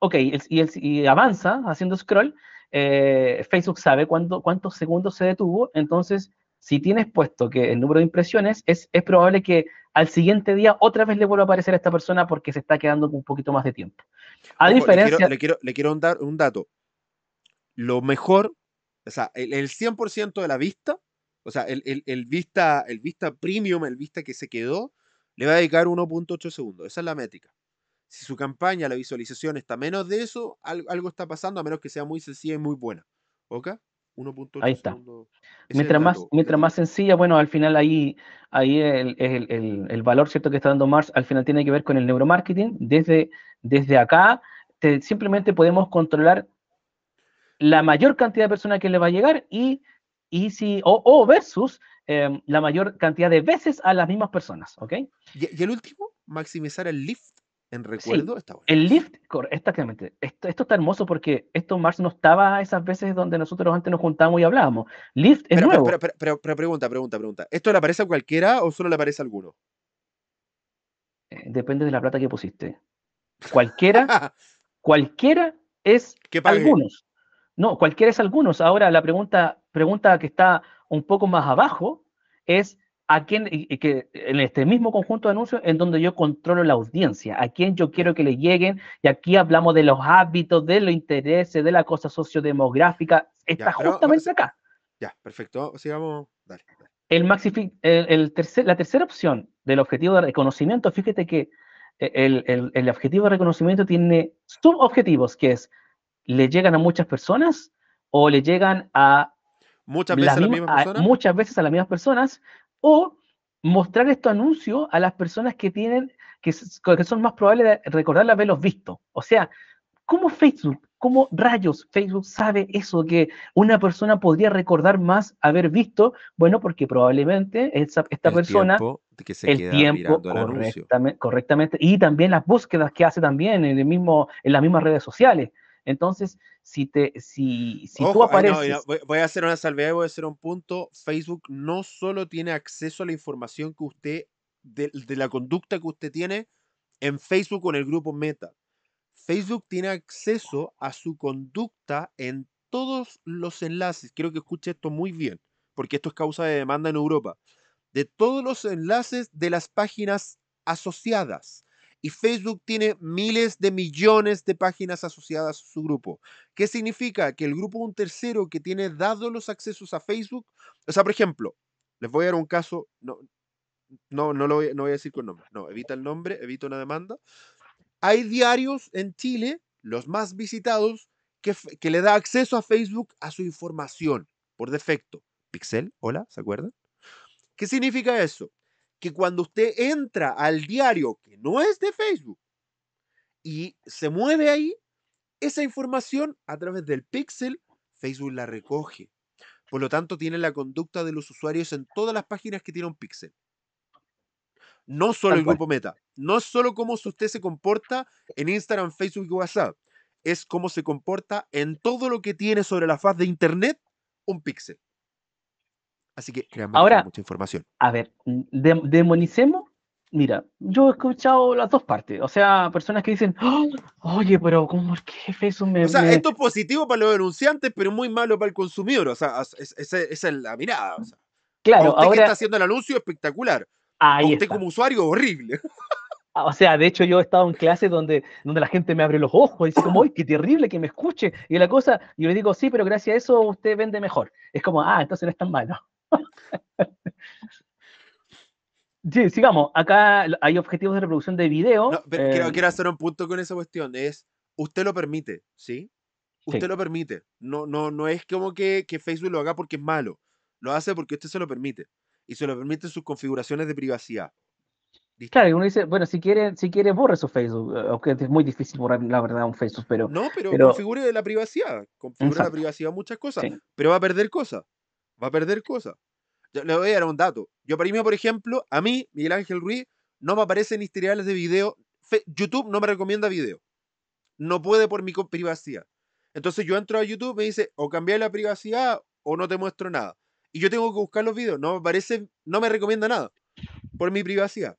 Speaker 1: ok, y, avanza haciendo scroll, eh, Facebook sabe cuánto, cuántos segundos se detuvo, entonces si tienes puesto que el número de impresiones, es, es, probable que al siguiente día otra vez le vuelva a aparecer a esta persona porque se está quedando con un poquito más de tiempo. A diferencia.
Speaker 2: Le quiero, le quiero, un dato. Lo mejor o sea, el, 100% de la vista, o sea, el, vista, el vista premium, el vista que se quedó, le va a dedicar 1.8 segundos. Esa es la métrica. Si su campaña, la visualización está menos de eso, algo, está pasando, a menos que sea muy sencilla y muy buena. ¿Ok? 1.8 Segundos.
Speaker 1: Mientras más, mientras más sencilla, bueno, al final ahí, ahí el, el, valor cierto que está dando Mars al final tiene que ver con el neuromarketing. Desde, desde acá simplemente podemos controlar la mayor cantidad de personas que le va a llegar y, y si, o, versus em, la mayor cantidad de veces a las mismas personas, ¿ok? Y, el último, maximizar el lift en recuerdo. está El lift, exactamente. Esto, está hermoso porque esto Mars no estaba esas veces donde nosotros antes nos juntábamos y hablábamos. Lift es nuevo. Pero, pregunta,
Speaker 2: pregunta, pregunta. ¿Esto le aparece a cualquiera o solo le aparece a alguno?
Speaker 1: Eh, depende de la plata que pusiste. Cualquiera, cualquiera es algunos. No, cualquiera es algunos. Ahora la pregunta, pregunta que está un poco más abajo es a quién, y que en este mismo conjunto de anuncios en donde yo controlo la audiencia, a quién yo quiero que le lleguen, y aquí hablamos de los hábitos, de los intereses, de la cosa sociodemográfica, está justamente acá. Ya, perfecto, sigamos, dale. El, el, tercer, la tercera opción del objetivo de reconocimiento, fíjate que eh, el, el objetivo de reconocimiento tiene subobjetivos, que es le llegan a muchas personas o le llegan a muchas veces, a, muchas veces a las mismas personas o mostrar este anuncio a las personas que tienen que, que son más probables de recordar haberlos visto. O sea, ¿cómo Facebook, cómo rayos Facebook sabe eso que una persona podría recordar más haber visto? Bueno, porque probablemente esta persona que el tiempo correctamente, correctamente, y también las búsquedas que hace también en el mismo en las mismas redes sociales. Entonces, si te, si, si tú apareces.
Speaker 2: voy, a hacer una salvedad voy a hacer un punto. Facebook no solo tiene acceso a la información que usted, de, la conducta que usted tiene en Facebook con el grupo Meta. Facebook tiene acceso a su conducta en todos los enlaces. Quiero que escuche esto muy bien, porque esto es causa de demanda en Europa. De todos los enlaces de las páginas asociadas y Facebook tiene miles de millones de páginas asociadas a su grupo. ¿Qué significa? Que el grupo un tercero que tiene dados los accesos a Facebook, o sea, por ejemplo, les voy a dar un caso, no, no, no, lo voy, no voy a decir con nombre, no, evita el nombre, evita una demanda. Hay diarios en Chile, los más visitados, que, que le da acceso a Facebook a su información, por defecto. Pixel, hola, ¿se acuerdan? ¿Qué significa eso? que cuando usted entra al diario que no es de Facebook y se mueve ahí, esa información a través del pixel, Facebook la recoge. Por lo tanto, tiene la conducta de los usuarios en todas las páginas que tiene un pixel. No solo el grupo meta, no solo cómo usted se comporta en Instagram, Facebook y WhatsApp, es cómo se comporta en todo lo que tiene sobre la faz de Internet un pixel. Así que
Speaker 1: Ahora, mucha información. A ver, demonicemos. Mira, yo he escuchado las dos partes. O sea, personas que dicen, oh, oye, pero ¿cómo que jefe me.? O sea, esto
Speaker 2: es positivo para los denunciantes, pero muy malo para el consumidor. O sea, esa es, la mirada.
Speaker 1: Claro, usted ahora... que está
Speaker 2: haciendo el anuncio, espectacular. Ahí usted como usuario, horrible.
Speaker 1: Ah, o sea, de hecho yo he estado en clases donde, donde la gente me abre los ojos y dice como, qué terrible que me escuche! Y la cosa, yo le digo, sí, pero gracias a eso usted vende mejor. Es como, ah, entonces no es tan malo. Sí, sigamos. Acá hay objetivos de reproducción de video. Eh, quiero,
Speaker 2: hacer un punto con esa cuestión. Es, usted lo permite, ¿sí? Usted lo permite. No, no, no es como que, Facebook lo haga porque es malo. Lo hace porque usted se lo permite. Y se lo permiten sus configuraciones de privacidad.
Speaker 1: Claro, uno dice, bueno, si quiere, si quiere borre su Facebook. Aunque es muy difícil borrar, la verdad, un Facebook, pero... No, pero,
Speaker 2: configure la privacidad. Configura la privacidad muchas cosas. Pero va a perder cosas va a perder cosas. le voy a dar un dato. Yo para mí, por ejemplo, a mí, Miguel Ángel Ruiz, no me aparecen historiales de video. YouTube no me recomienda video. No puede por mi privacidad. Entonces yo entro a YouTube, me dice, o cambiar la privacidad o no te muestro nada. Y yo tengo que buscar los videos. No me parece, no me recomienda nada. Por mi privacidad.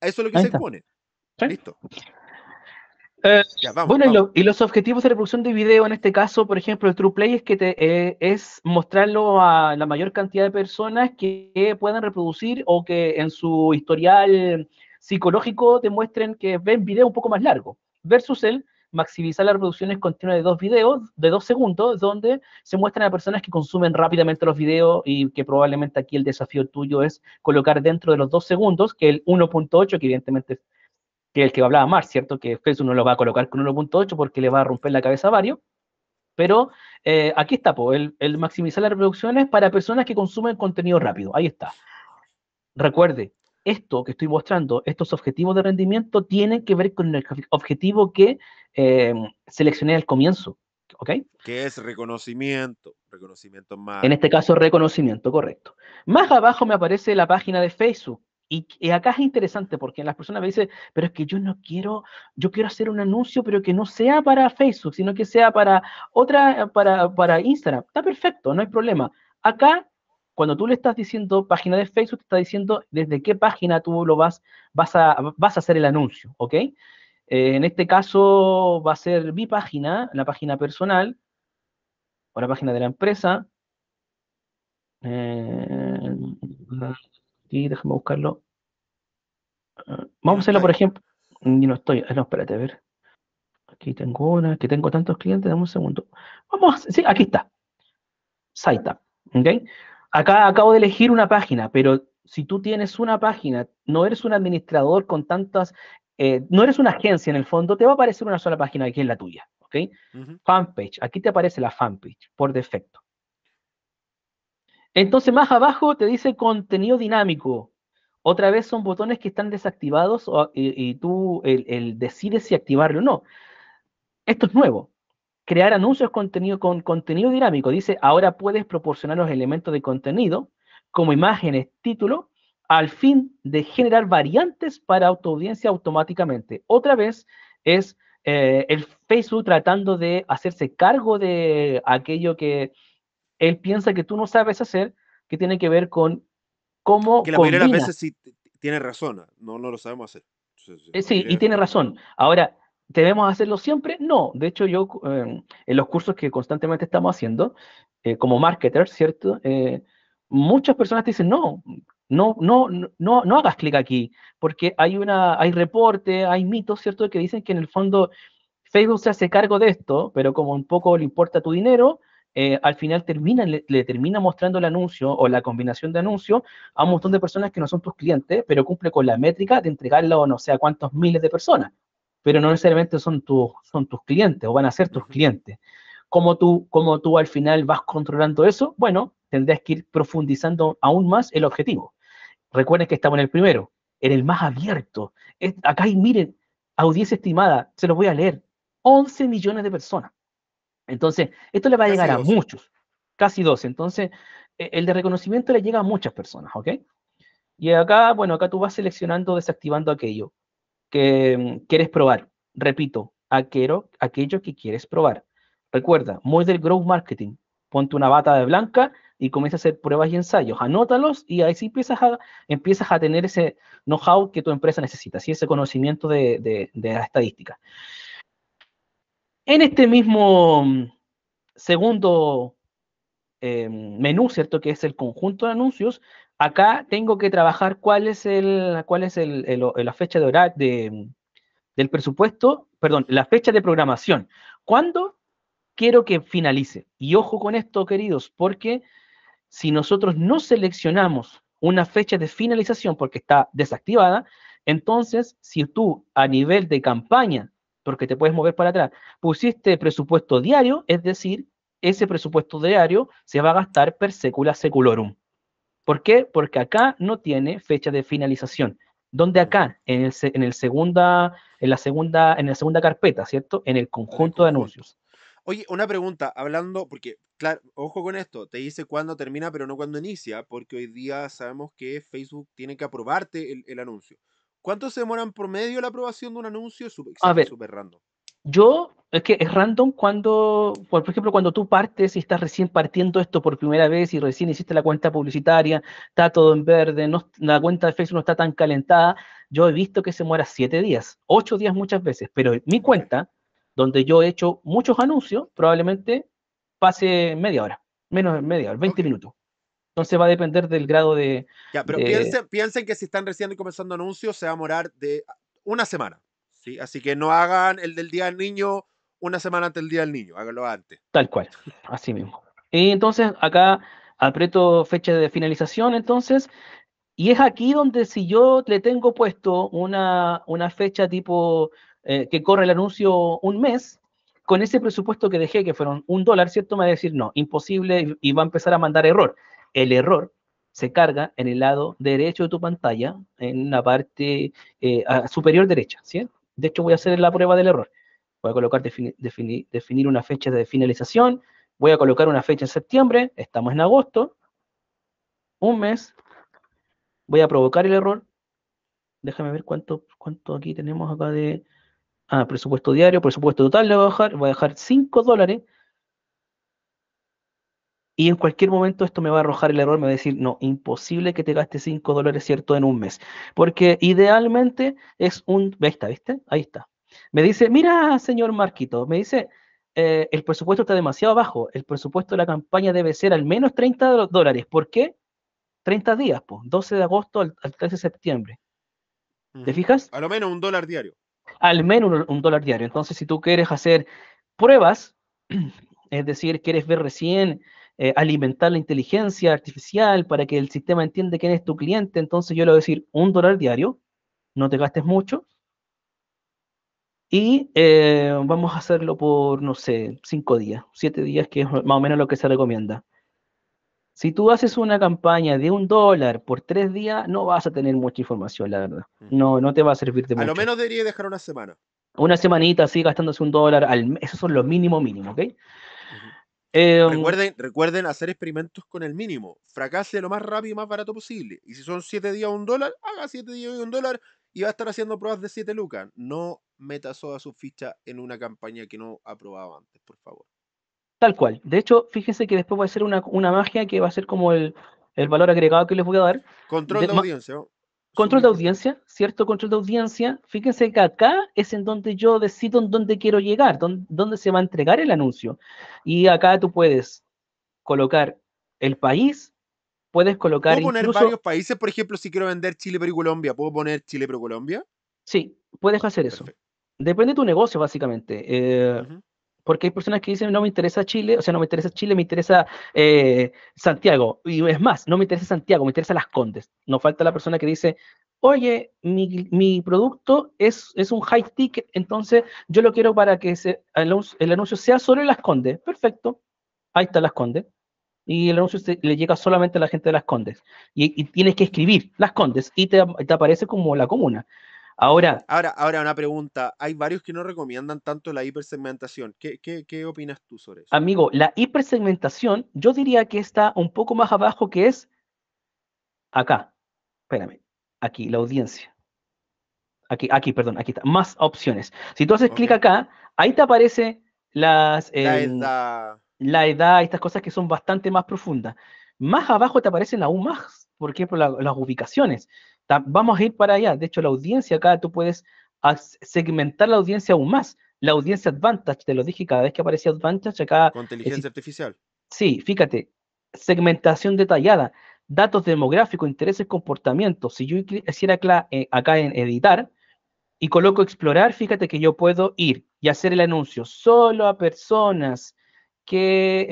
Speaker 2: Eso es lo que se expone.
Speaker 1: Listo. Eh, bueno, Y, los objetivos de reproducción de video, en este caso, por ejemplo, el True Play es que te, eh, es mostrarlo a la mayor cantidad de personas que, puedan reproducir o que en su historial psicológico demuestren que ven video un poco más largo, versus el maximizar las reproducciones continuas de dos videos, de dos segundos, donde se muestran a personas que consumen rápidamente los videos y que probablemente aquí el desafío tuyo es colocar dentro de los dos segundos, que el 1.8, que evidentemente que es el que hablaba más, ¿cierto? Que Facebook no lo va a colocar con 1.8 porque le va a romper la cabeza a varios. Pero eh, aquí está, el, maximizar las reproducciones para personas que consumen contenido rápido. Ahí está. Recuerde, esto que estoy mostrando, estos objetivos de rendimiento, tienen que ver con el objetivo que eh, seleccioné al comienzo. ¿Ok?
Speaker 2: Que es reconocimiento. Reconocimiento más. En este
Speaker 1: caso, reconocimiento, correcto. Más abajo me aparece la página de Facebook, y, acá es interesante porque las personas me dicen, pero es que yo no quiero, yo quiero hacer un anuncio, pero que no sea para Facebook, sino que sea para otra, eh, para, Instagram. Está perfecto, no hay problema. Acá, cuando tú le estás diciendo página de Facebook, te está diciendo desde qué página tú lo vas, vas a, vas a hacer el anuncio, ¿ok? Eh, en este caso va a ser mi página, la página personal, o la página de la empresa. Eh, Aquí, déjame buscarlo. Ah, vamos a hacerlo, por ejemplo. Mm, y no estoy. Ah, no, espérate, a ver. Aquí tengo una, aquí tengo tantos clientes. Dame un segundo. Vamos, sí, aquí está. Saita. Acá acabo de elegir una página, pero si tú tienes una página, no eres un administrador con tantas, eh, no eres una agencia en el fondo, te va a aparecer una sola página que es la tuya. ¿ok? Fanpage. Aquí te aparece la fanpage por defecto. Entonces más abajo te dice contenido dinámico. Otra vez son botones que están desactivados y, tú el, decides si activarlo o no. Esto es nuevo. Crear anuncios con contenido dinámico. Dice, ahora puedes proporcionar los elementos de contenido como imágenes, título, al fin de generar variantes para audiencia automáticamente. Otra vez es eh, el Facebook tratando de hacerse cargo de aquello que él piensa que tú no sabes hacer, que tiene que ver con cómo. Que la mayoría de las veces sí
Speaker 2: tiene razón, ah, no, no lo sabemos hacer. sí, eh,
Speaker 1: y tiene razón. Ahora, ¿debemos hacerlo siempre? No. De hecho, yo em, en los cursos que constantemente estamos haciendo, eh, como marketer ¿cierto? Eh, muchas personas te dicen, no, no, no, no, no hagas clic aquí, porque hay una, hay reporte, hay mitos, ¿cierto? Que dicen que en el fondo Facebook se hace cargo de esto, pero como un poco le importa tu dinero, eh, al final termina, le, termina mostrando el anuncio o la combinación de anuncios a un montón de personas que no son tus clientes, pero cumple con la métrica de entregarla o no sé a cuántos miles de personas, pero no necesariamente son, tus clientes o van a ser tus clientes. ¿Cómo tú, ¿Cómo tú al final vas controlando eso? Bueno, tendrás que ir profundizando aún más el objetivo. Recuerden que estamos en el primero, en el más abierto. acá hay, miren, audiencia estimada, se los voy a leer, 11 millones de personas. Entonces, esto le va a llegar a muchos, casi dos. Entonces, e, el de reconocimiento le llega a muchas personas, ¿ok? Y acá, bueno, acá tú vas seleccionando, desactivando aquello que mm, quieres probar. Repito, aquello, aquello que quieres probar. Recuerda, muy del growth marketing. Ponte una bata de blanca y comienza a hacer pruebas y ensayos. Anótalos y ahí sí empiezas a, empiezas a tener ese know-how que tu empresa necesita, ¿sí? ese conocimiento de, de la estadística. En este mismo mm, segundo em, menú, ¿cierto? Que es el conjunto de anuncios, acá tengo que trabajar cuál es, es la fecha de del presupuesto, perdón, la fecha de programación. ¿Cuándo quiero que finalice? Y ojo con esto, queridos, porque si nosotros no seleccionamos una fecha de finalización porque está desactivada, entonces si tú a nivel de campaña porque te puedes mover para atrás. Pusiste presupuesto diario, es decir, ese presupuesto diario se va a gastar per secula seculorum. ¿Por qué? Porque acá no tiene fecha de finalización. ¿Dónde? acá, en, el, en, la segunda, en la segunda carpeta, ¿cierto? En el conjunto de anuncios.
Speaker 2: Oye, una pregunta, hablando, porque, claro, ojo con esto, te dice cuándo termina, pero no cuándo inicia, porque hoy día sabemos que Facebook tiene que aprobarte el anuncio. ¿Cuánto se demoran medio la aprobación de un anuncio? a ver,
Speaker 1: Yo, es que es random cuando, por ejemplo, cuando tú partes y estás recién partiendo esto por primera vez y recién hiciste la cuenta publicitaria, está todo en verde, la cuenta de Facebook no está tan calentada. Yo he visto que se demora siete días, ocho días muchas veces, pero mi cuenta, donde yo he hecho muchos anuncios, probablemente pase media hora, menos de media hora, 20 minutos. Entonces va a depender del grado de. Ya, pero Piensen,
Speaker 2: piensen, que si están recién comenzando anuncios, se va a morar de una semana. ¿sí? Así que no hagan el del Día del Niño una semana antes del Día del Niño, háganlo antes.
Speaker 1: Tal cual, así mismo. Y entonces acá aprieto fecha de finalización, entonces, y es aquí donde si yo le tengo puesto una, una fecha tipo eh, que corre el anuncio un mes, con ese presupuesto que dejé, que fueron un dólar, ¿cierto? Me va a decir, no, imposible y va a empezar a mandar error el error se carga en el lado derecho de tu pantalla, en la parte eh, superior derecha. De hecho, voy a hacer la prueba del error. Voy a colocar definir una fecha de finalización, voy a colocar una fecha en septiembre, estamos en agosto, un mes, voy a provocar el error. Déjame ver cuánto, cuánto aquí tenemos acá de ah, presupuesto diario, presupuesto total, le voy a dejar, voy a dejar 5 dólares y en cualquier momento esto me va a arrojar el error, me va a decir, no, imposible que te gastes 5 dólares, ¿cierto?, en un mes. Porque idealmente es un... Ahí está, ¿viste? Ahí está. Me dice, mira, señor Marquito, me dice, eh, el presupuesto está demasiado bajo, el presupuesto de la campaña debe ser al menos 30 dólares. ¿Por qué? 30 días, pues, 12 de agosto al, 13 de septiembre. ¿Te fijas? A lo menos un dólar diario. Al menos un dólar diario. Entonces, si tú quieres hacer pruebas, es decir, quieres ver recién eh, alimentar la inteligencia artificial para que el sistema entienda quién es tu cliente, entonces yo le voy a decir un dólar diario, no te gastes mucho, y eh, vamos a hacerlo por, no sé, cinco días, siete días, que es más o menos lo que se recomienda. Si tú haces una campaña de un dólar por tres días, no vas a tener mucha información, la verdad. No, no te va a servir de a mucho. A lo
Speaker 2: menos debería dejar una
Speaker 1: semana. Una semanita así, gastándose un dólar al Esos son los mínimos mínimos, ¿ok? Em, recuerden,
Speaker 2: recuerden hacer experimentos con el mínimo. Fracase lo más rápido y más barato posible. Y si son 7 días un dólar, haga 7 días y un dólar y va a estar haciendo pruebas de 7 lucas. No meta toda su ficha en una campaña que no ha probado antes, por favor.
Speaker 1: Tal cual. De hecho, fíjense que después va a ser una, magia que va a ser como el, valor agregado que les voy a dar. Control de, audiencia. Control de audiencia, ¿cierto? Control de audiencia. Fíjense que acá es en donde yo decido en dónde quiero llegar, dónde, se va a entregar el anuncio. Y acá tú puedes colocar el país, puedes colocar. ¿Puedo poner varios
Speaker 2: países? Por ejemplo, si quiero vender Chile, pero Colombia, ¿puedo poner Chile, pero Colombia?
Speaker 1: Sí, puedes hacer eso. Depende de tu negocio, básicamente. Eh, porque hay personas que dicen, no me interesa Chile, o sea, no me interesa Chile, me interesa eh, Santiago. Y es más, no me interesa Santiago, me interesa Las Condes. no falta la persona que dice, oye, mi, producto es, es, un high ticket, entonces yo lo quiero para que se, el, anuncio sea solo en Las Condes. Perfecto, ahí está Las Condes. Y el anuncio le llega solamente a la gente de Las Condes. Y, tienes que escribir Las Condes y te aparece como la comuna. Ahora,
Speaker 2: ahora, ahora una pregunta. Hay varios que no recomiendan tanto la hipersegmentación. ¿Qué, qué, qué opinas tú sobre eso?
Speaker 1: Amigo, la hipersegmentación yo diría que está un poco más abajo que es acá. Espérame. Aquí, la audiencia. Aquí, aquí, perdón, aquí está. Más opciones. Si tú haces clic acá, ahí te aparece las... La em, edad, estas cosas que son bastante más profundas. Más abajo te aparecen aún más, por ejemplo, las ubicaciones. vamos a ir para allá. De hecho, la audiencia acá tú puedes segmentar la audiencia aún más. La audiencia Advantage, te lo dije cada vez que aparecía Advantage acá. Con inteligencia artificial. Sí, fíjate. Segmentación detallada, datos demográficos, intereses, comportamientos. Si yo hiciera eh, acá en editar, y coloco explorar, fíjate que yo puedo ir y hacer el anuncio solo a personas que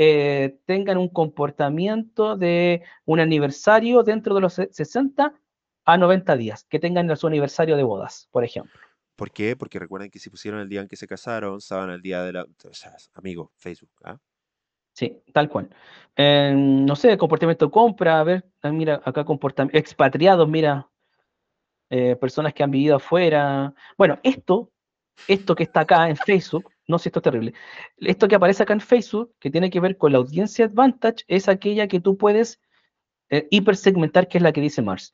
Speaker 1: eh, tengan un comportamiento de un aniversario dentro de los 60 a 90 días, que tengan su aniversario de bodas, por ejemplo.
Speaker 2: ¿Por qué? Porque recuerden que si pusieron el día en que se casaron, saben el día de la... O sea, amigo, Facebook, ¿ah?
Speaker 1: Sí, tal cual. no sé, comportamiento compra, a ver, ah, mira, acá comportamiento, expatriados, mira, eh, personas que han vivido afuera. Bueno, esto esto que está acá en Facebook, no sé si esto es terrible, esto que aparece acá en Facebook, que tiene que ver con la audiencia advantage, es aquella que tú puedes hiper eh, hipersegmentar, que es la que dice Mars.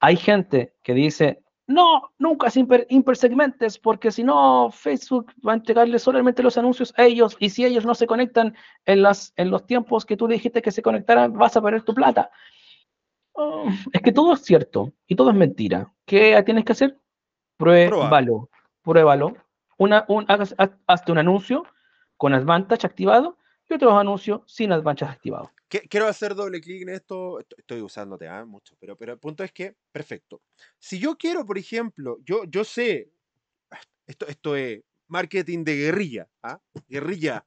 Speaker 1: Hay gente que dice, no, nunca se hipersegmentes, porque si no, Facebook va a entregarle solamente los anuncios a ellos, y si ellos no se conectan en, las, en los tiempos que tú dijiste que se conectaran, vas a perder tu plata. Oh, es que todo es cierto y todo es mentira. ¿Qué tienes que hacer? Prueba. Pruébalo pruébalo, una, un, hazte un anuncio con Advantage activado y otro anuncio sin Advantage activado.
Speaker 2: Quiero hacer doble clic en esto, estoy usándote ah, mucho, pero, pero el punto es que, perfecto. Si yo quiero, por ejemplo, yo, yo sé, ah, esto, esto es marketing de guerrilla, ah, guerrilla.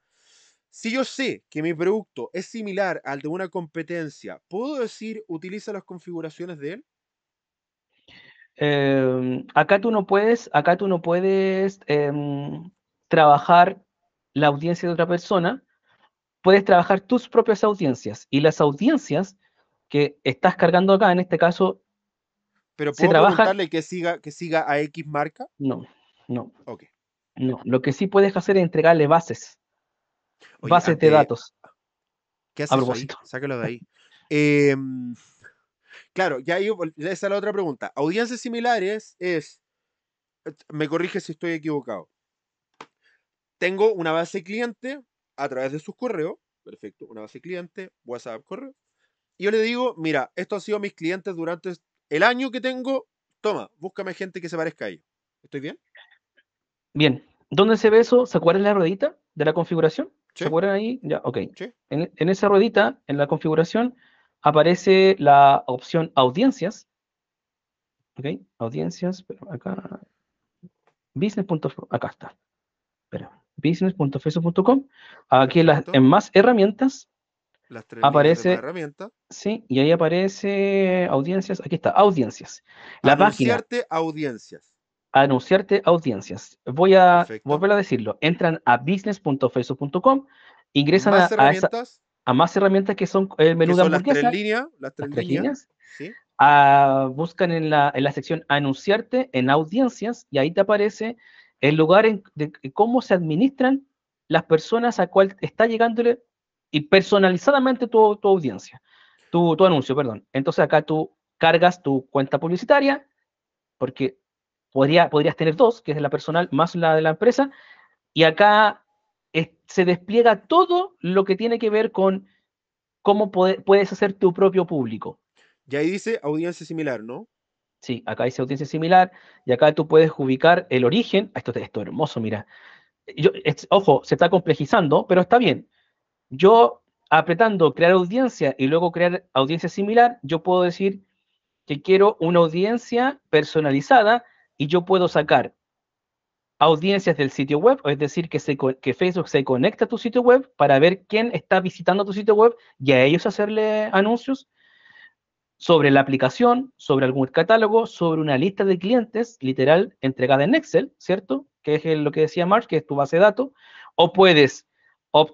Speaker 2: Si yo sé que mi producto es similar al de una competencia, ¿puedo decir utiliza las configuraciones de él?
Speaker 1: Em, acá tú no puedes, acá tú no puedes em, trabajar la audiencia de otra persona, puedes trabajar tus propias audiencias y las audiencias que estás cargando acá, en este caso, pero puedo se trabaja... que siga que siga a X marca. No, no. No, lo que sí puedes hacer es entregarle bases,
Speaker 2: bases de datos. ¿Qué haces? Ahí? de ahí. Em, claro, ya ahí esa es la otra pregunta. Audiencias similares es, eh, me corrige si estoy equivocado. Tengo una base cliente a través de sus correos, perfecto, una base cliente, WhatsApp, correo. Y yo le digo, mira, esto ha sido mis clientes durante el año que tengo, toma, búscame gente que se parezca a ellos. ¿Estoy bien?
Speaker 1: Bien. ¿Dónde se ve eso? ¿Se acuerdan la ruedita de la configuración? ¿Se acuerdan ahí? Ya, ok. En, en, esa ruedita, en la configuración, aparece la opción audiencias. ¿Ok? Audiencias, pero acá. Business. Acá está. Business.feso.com. Aquí en, más herramientas.
Speaker 2: Las tres aparece,
Speaker 1: Sí, y ahí aparece audiencias. Aquí está, audiencias. La Anunciarte audiencias. Anunciarte audiencias. Voy a volver a decirlo. Entran a business.feso.com, ingresan ¿Más a, herramientas? a más herramientas que son eh, el menú de hamburguesa. Las tres líneas. Las tres, líneas. Ah, buscan en la, en la sección anunciarte, en audiencias, y ahí te aparece el lugar en, de, cómo se administran las personas a cuál está llegándole y personalizadamente tu, tu audiencia, tu, tu, anuncio, perdón. Entonces acá tú cargas tu cuenta publicitaria, porque podría, podrías tener dos, que es la personal más la de la empresa, y acá se despliega todo lo que tiene que ver con cómo puedes hacer tu propio público. Y ahí dice audiencia similar, ¿no? Sí, acá dice audiencia similar y acá tú puedes ubicar el origen. Ah, esto, esto es hermoso, mira. ojo, se está complejizando, pero está bien. Yo apretando crear audiencia y luego crear audiencia similar, yo puedo decir que quiero una audiencia personalizada y yo puedo sacar audiencias del sitio web, es decir, que, que Facebook se conecta a tu sitio web para ver quién está visitando tu sitio web y a ellos hacerle anuncios sobre la aplicación, sobre algún catálogo, sobre una lista de clientes literal entregada en Excel, ¿cierto? Que es lo que decía Mark, que es tu base de datos, o puedes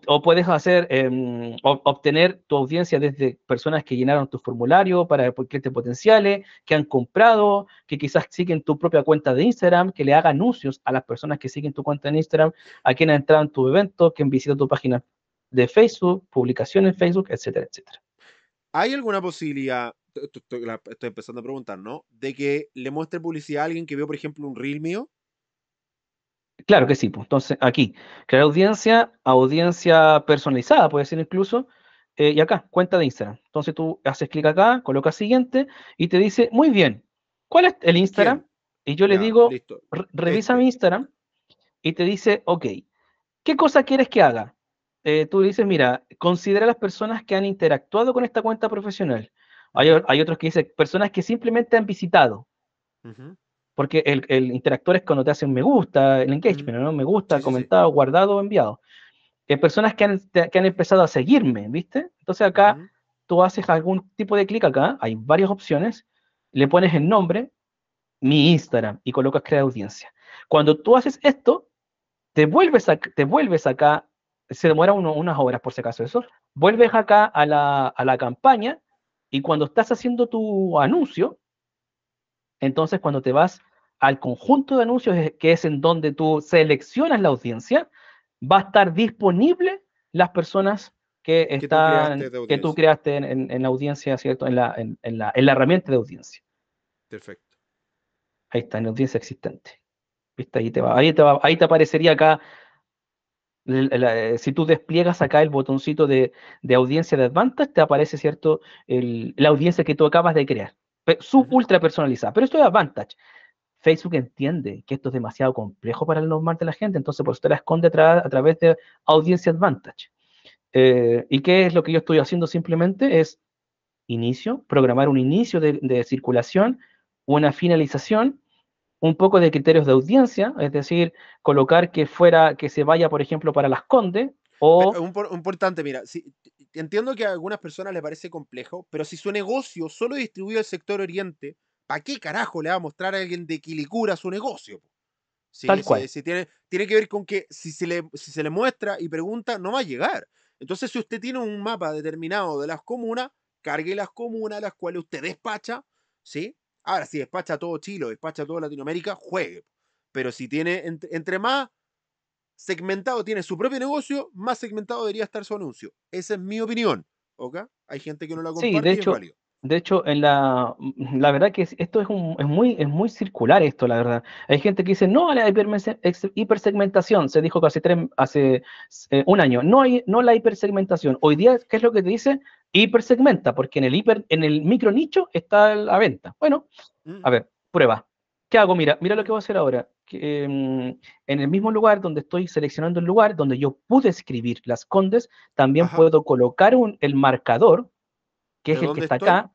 Speaker 1: o, puedes hacer, em, obtener tu audiencia desde personas que llenaron tu formulario para clientes potenciales, que han comprado, que quizás siguen tu propia cuenta de Instagram, que le haga anuncios a las personas que siguen tu cuenta de Instagram, a quien ha entrado en tu evento, quien visita tu página de Facebook, publicaciones en Facebook, etcétera, etcétera.
Speaker 2: ¿Hay alguna posibilidad, estoy, empezando a preguntar, ¿no? De que le muestre publicidad a alguien que vio, por ejemplo, un reel mío
Speaker 1: Claro que sí, pues, Entonces, aquí, crear audiencia, audiencia personalizada, puede ser incluso, eh, y acá, cuenta de Instagram. Entonces tú haces clic acá, colocas siguiente y te dice, muy bien, ¿cuál es el Instagram? Y yo le digo, revisa este. mi Instagram y te dice, ok, ¿qué cosa quieres que haga? Eh, tú dices, mira, considera las personas que han interactuado con esta cuenta profesional. Hay, otros que dicen, personas que simplemente han visitado porque el, interactor es cuando te hacen me gusta, el mm. engagement, ¿no? Me gusta, comentado, guardado, enviado. Eh, personas que han, empezado a seguirme, ¿viste? Entonces acá tú haces algún tipo de clic acá, hay varias opciones, le pones el nombre, mi Instagram, y colocas crear audiencia. Cuando tú haces esto, te vuelves, a, te vuelves acá, se demora unas horas por si acaso eso, vuelves acá a la, a la campaña y cuando estás haciendo tu anuncio, entonces, cuando te vas al conjunto de anuncios, eh, que es en donde tú seleccionas la audiencia, va a estar disponible las personas que, están, tú que tú creaste en, la audiencia, ¿cierto? En la, herramienta de audiencia. Perfecto ahí está, en la audiencia existente. ¿Viste? Ahí te va, ahí te aparecería acá. Eh, si tú despliegas acá el botoncito de, audiencia de Advantage, te aparece, ¿cierto? la audiencia que tú acabas de crear sub ultra personalizada. Pero esto es Advantage. Facebook entiende que esto es demasiado complejo para el normal de la gente, entonces por eso te la esconde a, través de Audiencia Advantage. Eh, ¿Y qué es lo que yo estoy haciendo simplemente? Es inicio, programar un inicio de, circulación, una finalización, un poco de criterios de audiencia, es decir, colocar que fuera, que se vaya, por ejemplo, para las conde, o... Un, importante,
Speaker 2: mira, si, entiendo que a algunas personas les parece complejo, pero si su negocio solo distribuye al sector oriente, ¿para qué carajo le va a mostrar a alguien de Quilicura su negocio? si Tal tiene, tiene, que ver con que si se, le, se le muestra y pregunta, no va a llegar. Entonces, si usted tiene un mapa determinado de las comunas, cargue las comunas a las cuales usted despacha, ¿sí? Ahora, si despacha todo Chile, despacha toda Latinoamérica, juegue. Pero si tiene, entre más segmentado tiene su propio negocio, más segmentado debería estar su anuncio. Esa es mi opinión. Hay gente que no la comparte sí, de hecho,
Speaker 1: De hecho, en la, mm, la verdad que esto es, muy, es muy circular esto, la verdad. Hay gente que dice, no la hipersegmentación, se dijo hace hace eh, un año, no, hay, no la hipersegmentación. Hoy día, ¿qué es lo que te dice? Hipersegmenta, porque en el, hiper, en el micro nicho está la venta. Bueno, mm. a ver, prueba. ¿Qué hago? Mira, mira lo que voy a hacer ahora. Mm, en el mismo lugar donde estoy seleccionando el lugar, donde yo pude escribir las condes, también puedo colocar un, el marcador, que es el que está acá.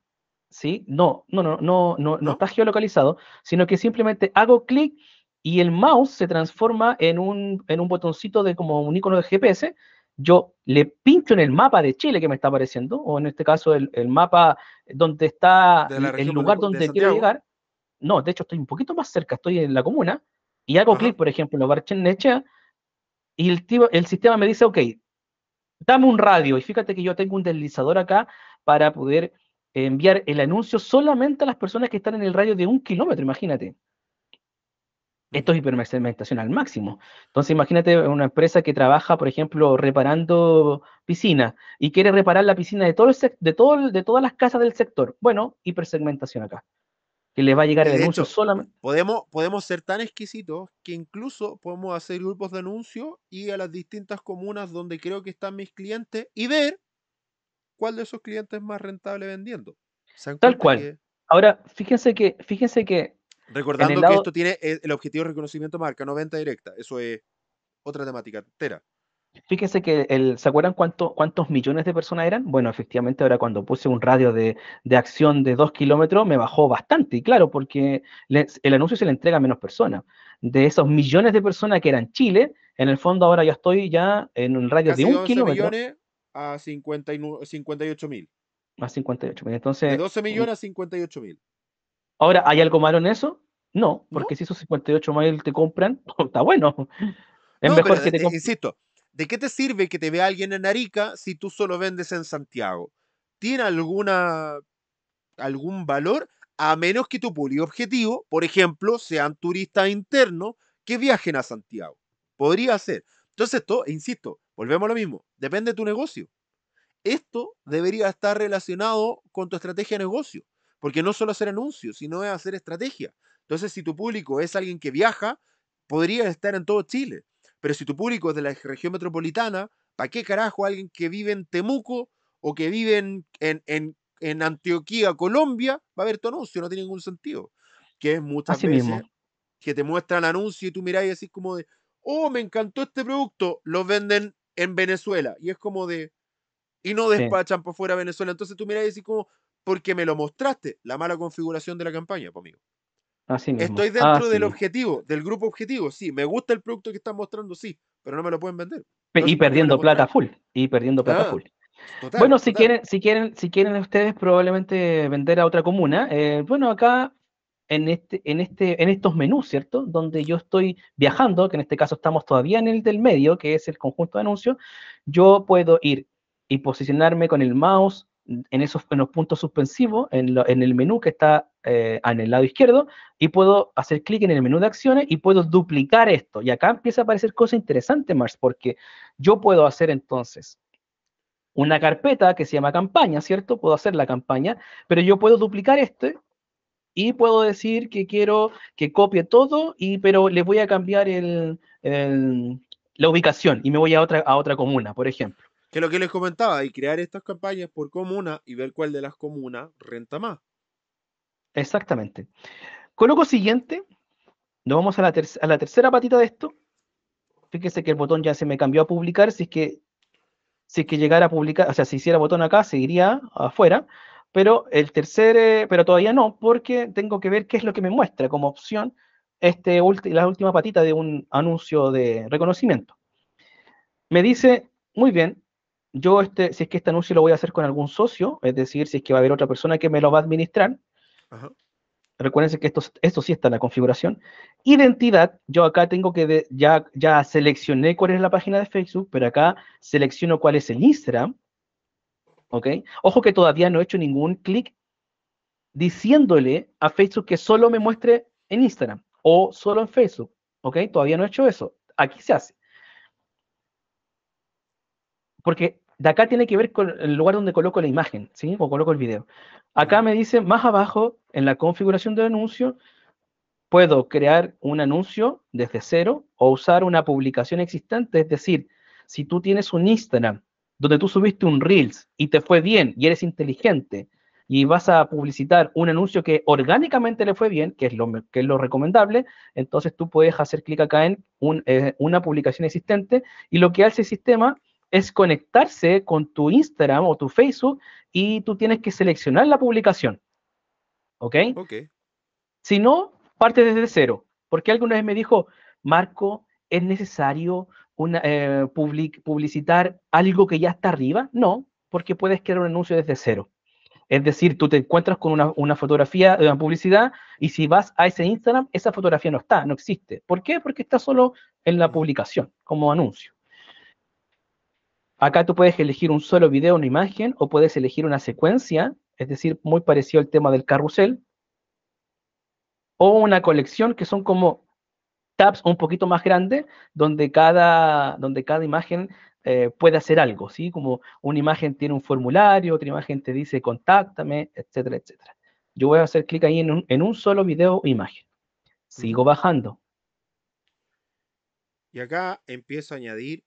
Speaker 1: ¿sí? No, no, no, no, no, está geolocalizado, sino que simplemente hago clic y el mouse se transforma en un, en un botoncito de como un icono de GPS. Yo le pincho en el mapa de Chile que me está apareciendo, o en este caso el, el mapa donde está el lugar donde quiero llegar. No, de hecho estoy un poquito más cerca, estoy en la comuna, y hago clic, por ejemplo, en la Barchenechea, y el, el sistema me dice, ok, dame un radio. Y fíjate que yo tengo un deslizador acá para poder enviar el anuncio solamente a las personas que están en el radio de un kilómetro, imagínate. Esto es hipersegmentación al máximo. Entonces, imagínate una empresa que trabaja, por ejemplo, reparando piscinas, y quiere reparar la piscina de, de, de todas las casas del sector. Bueno, hipersegmentación acá. Y les va a llegar el anuncio
Speaker 2: solamente. Podemos, podemos ser tan exquisitos que incluso podemos hacer grupos de anuncio y a las distintas comunas donde creo que están mis clientes y ver cuál de esos clientes es más rentable vendiendo.
Speaker 1: Tal cual. Ahora, fíjense que, fíjense que. Recordando que esto tiene
Speaker 2: eh, el objetivo de reconocimiento marca, no venta directa. Eso es otra temática entera.
Speaker 1: Fíjense que el, ¿se acuerdan cuántos millones de personas eran? Bueno, efectivamente ahora cuando puse un radio de, acción de dos kilómetros me bajó bastante, y claro, porque el anuncio se le entrega a menos personas. De esos millones de personas que eran Chile, en el fondo ahora ya estoy ya en un radio de un kilómetro.
Speaker 2: a y 58 mil.
Speaker 1: A 58 mil, entonces... De 12 mm, millones a
Speaker 2: 58
Speaker 1: mil. Ahora, ¿hay algo malo en eso? No, porque si esos 58 mil te compran, está bueno. Es mejor que te eh, Insisto,
Speaker 2: ¿De qué te sirve que te vea alguien en Arica si tú solo vendes en Santiago? ¿Tiene alguna, algún valor? A menos que tu público objetivo, por ejemplo, sean turistas internos que viajen a Santiago. Podría ser. Entonces, esto, insisto, volvemos a lo mismo. Depende de tu negocio. Esto debería estar relacionado con tu estrategia de negocio. Porque no solo hacer anuncios, sino hacer estrategia. Entonces, si tu público es alguien que viaja, podría estar en todo Chile. Pero si tu público es de la región metropolitana, ¿para qué carajo alguien que vive en Temuco o que vive en, en, Antioquía, Colombia, va a ver tu anuncio? No tiene ningún sentido. Que es muchas veces que te muestran anuncio y tú mirás y así como de, oh, me encantó este producto, lo venden en Venezuela. Y es como de, y no despachan por fuera Venezuela. Entonces tú mirás y decís como, porque me lo mostraste, la mala configuración de la campaña, pues amigo.
Speaker 1: Estoy ah, dentro del
Speaker 2: objetivo, del grupo objetivo, sí. Me gusta el producto que están mostrando, sí, pero no me lo pueden vender.
Speaker 1: y perdiendo plata full. Y perdiendo plata full. bueno, si quieren, si quieren, si quieren ustedes probablemente vender a otra comuna, eh, bueno, acá en este, en este, en estos menús, ¿cierto? Donde yo estoy viajando, que en este caso estamos todavía en el del medio, que es el conjunto de anuncios, yo puedo ir y posicionarme con el mouse en esos los puntos suspensivos, en el menú que está eh, en el lado izquierdo y puedo hacer clic en el menú de acciones y puedo duplicar esto. Y acá empieza a aparecer cosa interesante más porque yo puedo hacer entonces una carpeta que se llama campaña, ¿cierto? Puedo hacer la campaña, pero yo puedo duplicar este y puedo decir que quiero que copie todo, y, pero le voy a cambiar el, la ubicación y me voy a otra, a otra comuna, por ejemplo.
Speaker 2: Que lo que les comentaba, y crear estas campañas por comuna y ver cuál de las comunas renta más.
Speaker 1: Exactamente. Coloco siguiente. Nos vamos a la, tercera patita de esto. Fíjese que el botón ya se me cambió a publicar. Si es que, si que llegara a publicar, o sea, si hiciera botón acá, seguiría afuera. Pero el tercer, eh, pero todavía no, porque tengo que ver qué es lo que me muestra como opción este la última patita de un anuncio de reconocimiento. Me dice, muy bien, yo este, si es que este anuncio lo voy a hacer con algún socio, es decir, si es que va a haber otra persona que me lo va a administrar, Recuerden que esto, esto sí está en la configuración. Identidad, yo acá tengo que, ya, ya seleccioné cuál es la página de Facebook, pero acá selecciono cuál es el Instagram. ¿Ok? Ojo que todavía no he hecho ningún clic diciéndole a Facebook que solo me muestre en Instagram o solo en Facebook. ¿Ok? Todavía no he hecho eso. Aquí se hace. Porque de acá tiene que ver con el lugar donde coloco la imagen, ¿sí? O coloco el video. Acá me dice, más abajo, en la configuración de anuncio, puedo crear un anuncio desde cero o usar una publicación existente. Es decir, si tú tienes un Instagram donde tú subiste un Reels y te fue bien y eres inteligente y vas a publicitar un anuncio que orgánicamente le fue bien, que es lo, que es lo recomendable, entonces tú puedes hacer clic acá en eh, una publicación existente y lo que hace el sistema es conectarse con tu Instagram o tu Facebook y tú tienes que seleccionar la publicación. ¿Ok? Ok. Si no, parte desde cero. Porque alguna vez me dijo, Marco, ¿es necesario eh, publicitar algo que ya está arriba? No, porque puedes crear un anuncio desde cero. Es decir, tú te encuentras con una, fotografía de eh, una publicidad, y si vas a ese Instagram, esa fotografía no está, no existe. ¿Por qué? Porque está solo en la publicación, como anuncio. Acá tú puedes elegir un solo video, una imagen, o puedes elegir una secuencia, es decir, muy parecido al tema del carrusel, o una colección que son como tabs un poquito más grandes, donde cada, donde cada imagen eh, puede hacer algo, ¿sí? Como una imagen tiene un formulario, otra imagen te dice contáctame, etcétera, etcétera. Yo voy a hacer clic ahí en un, en un solo video o imagen. Sigo bajando.
Speaker 2: Y acá empiezo a añadir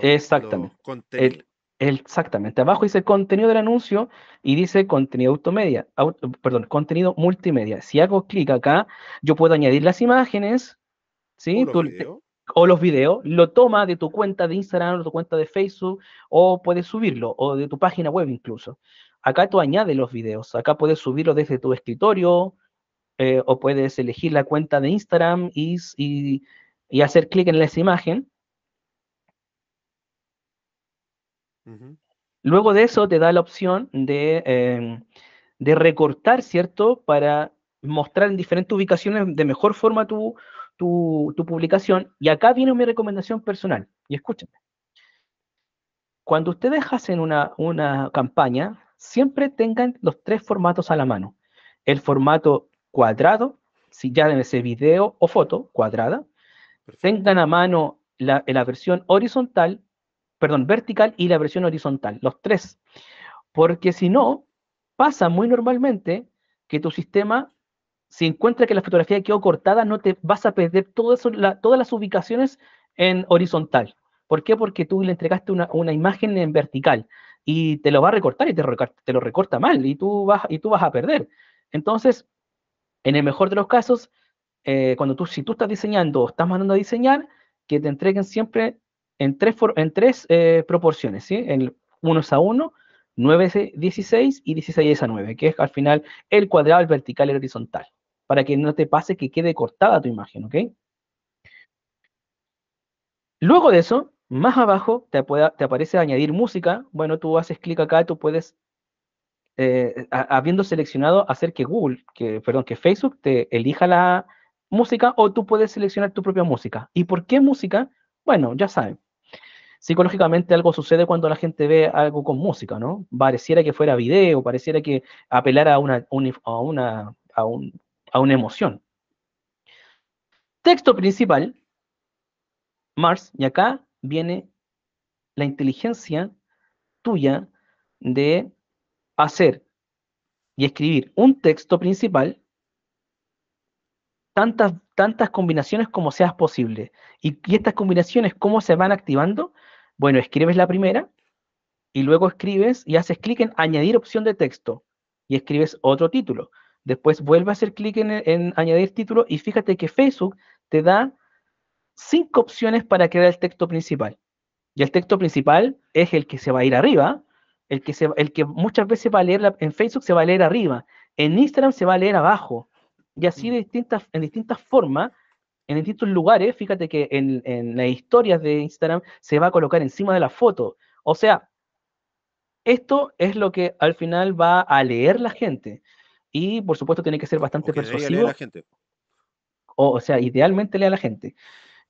Speaker 2: exactamente.
Speaker 1: Abajo dice contenido del anuncio y dice contenido automedia, perdón, contenido multimedia. Si hago clic acá, yo puedo añadir las imágenes, ¿sí? O los, videos, lo toma de tu cuenta de Instagram, o tu cuenta de Facebook, o puedes subirlo, o de tu página web incluso. Acá tú añades los videos, acá puedes subirlo desde tu escritorio, eh, o puedes elegir la cuenta de Instagram y, y hacer clic en esa imagen Luego de eso te da la opción em, de, recortar, ¿cierto? Para mostrar en diferentes ubicaciones de mejor forma tu, tu, publicación. Y acá viene mi recomendación personal. Y escúchame. Cuando ustedes hacen una, una campaña, siempre tengan los tres formatos a la mano. El formato cuadrado, si ya debe ser video o foto cuadrada. Tengan a mano la, la versión horizontal perdón, vertical y la versión horizontal, los tres. Porque si no, pasa muy normalmente que tu sistema, si encuentra que la fotografía quedó cortada, no te vas a perder todas las ubicaciones en horizontal. ¿Por qué? Porque tú le entregaste una, imagen en vertical y te lo va a recortar y te, lo recorta mal y tú, vas, y tú vas a perder. Entonces, en el mejor de los casos, eh, cuando tú, si tú estás diseñando o estás mandando a diseñar, que te entreguen siempre en tres, en tres eh, proporciones, ¿sí? En 1 a 1, 9 a 16 y 16 a 9, que es al final el cuadrado, el vertical y el horizontal, para que no te pase que quede cortada tu imagen, ¿ok? Luego de eso, más abajo te, te aparece añadir música. Bueno, tú haces clic acá, y tú puedes, eh, habiendo seleccionado, hacer que Google, que, perdón, que Facebook te elija la música o tú puedes seleccionar tu propia música. ¿Y por qué música? Bueno, ya saben, psicológicamente algo sucede cuando la gente ve algo con música, ¿no? Pareciera que fuera video, pareciera que apelara a una, una, a a una emoción. Texto principal, Mars, y acá viene la inteligencia tuya de hacer y escribir un texto principal tantas, tantas combinaciones como seas posible. ¿Y, estas combinaciones cómo se van activando? Bueno, escribes la primera y luego escribes y haces clic en añadir opción de texto y escribes otro título. Después vuelve a hacer clic en, añadir título y fíjate que Facebook te da cinco opciones para crear el texto principal. Y el texto principal es el que se va a ir arriba, el que, se, el que muchas veces va a leer en Facebook se va a leer arriba, en Instagram se va a leer abajo, y así mm. de distintas, en distintas formas, en distintos lugares, fíjate que en, en las historias de Instagram se va a colocar encima de la foto. O sea, esto es lo que al final va a leer la gente. Y por supuesto tiene que ser bastante persuasivo. O, sea, idealmente lea a la gente.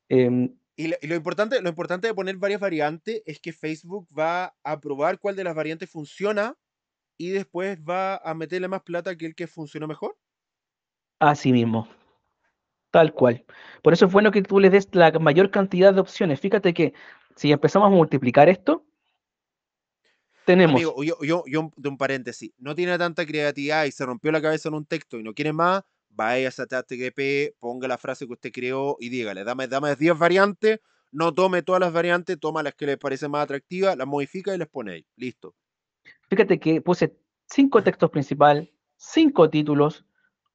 Speaker 1: Em, y,
Speaker 2: lo, importante, lo importante de poner varias variantes
Speaker 1: es que Facebook
Speaker 2: va a probar cuál de las variantes funciona y después va a meterle más plata que el que funcionó mejor.
Speaker 1: Así mismo. Tal cual. Por eso es bueno que tú les des la mayor cantidad de opciones. Fíjate que si empezamos a multiplicar esto, tenemos. yo,
Speaker 2: de un paréntesis, no tiene tanta creatividad y se rompió la cabeza en un texto y no quiere más, vaya a ChatGPT, ponga la frase que usted creó y dígale, dame, dame 10 variantes, no tome todas las variantes, toma las que le parecen más atractivas, las
Speaker 1: modifica y las pone ahí. Listo. Fíjate que puse cinco textos principales cinco títulos,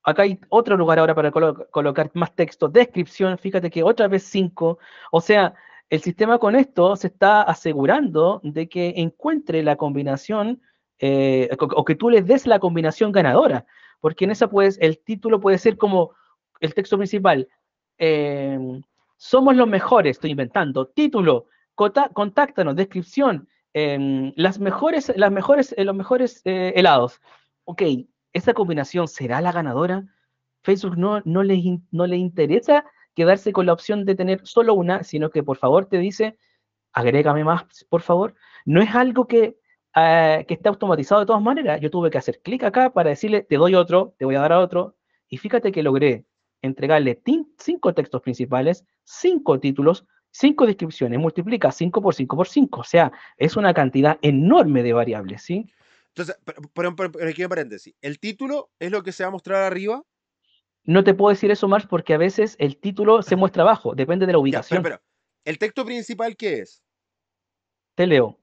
Speaker 1: Acá hay otro lugar ahora para colocar más texto, descripción, fíjate que otra vez cinco. O sea, el sistema con esto se está asegurando de que encuentre la combinación eh, o que tú le des la combinación ganadora, porque en esa puedes, el título puede ser como el texto principal, em, somos los mejores, estoy inventando, título, contáctanos, descripción, em, las mejores, las mejores, eh, los mejores eh, helados. Ok, ¿esa combinación será la ganadora? Facebook no, no, le, no le interesa quedarse con la opción de tener solo una, sino que por favor te dice, agrégame más, por favor. No es algo que, uh, que está automatizado de todas maneras. Yo tuve que hacer clic acá para decirle, te doy otro, te voy a dar a otro. Y fíjate que logré entregarle cinco textos principales, cinco títulos, cinco descripciones. Multiplica 5 por 5 por 5. O sea, es una cantidad enorme de variables, ¿sí?
Speaker 2: Entonces, por ejemplo, paréntesis, ¿el título es lo que se va a mostrar arriba?
Speaker 1: No te puedo decir eso, más porque a veces el título se muestra abajo, depende de la ubicación. pero, ¿el texto principal qué es? Te leo.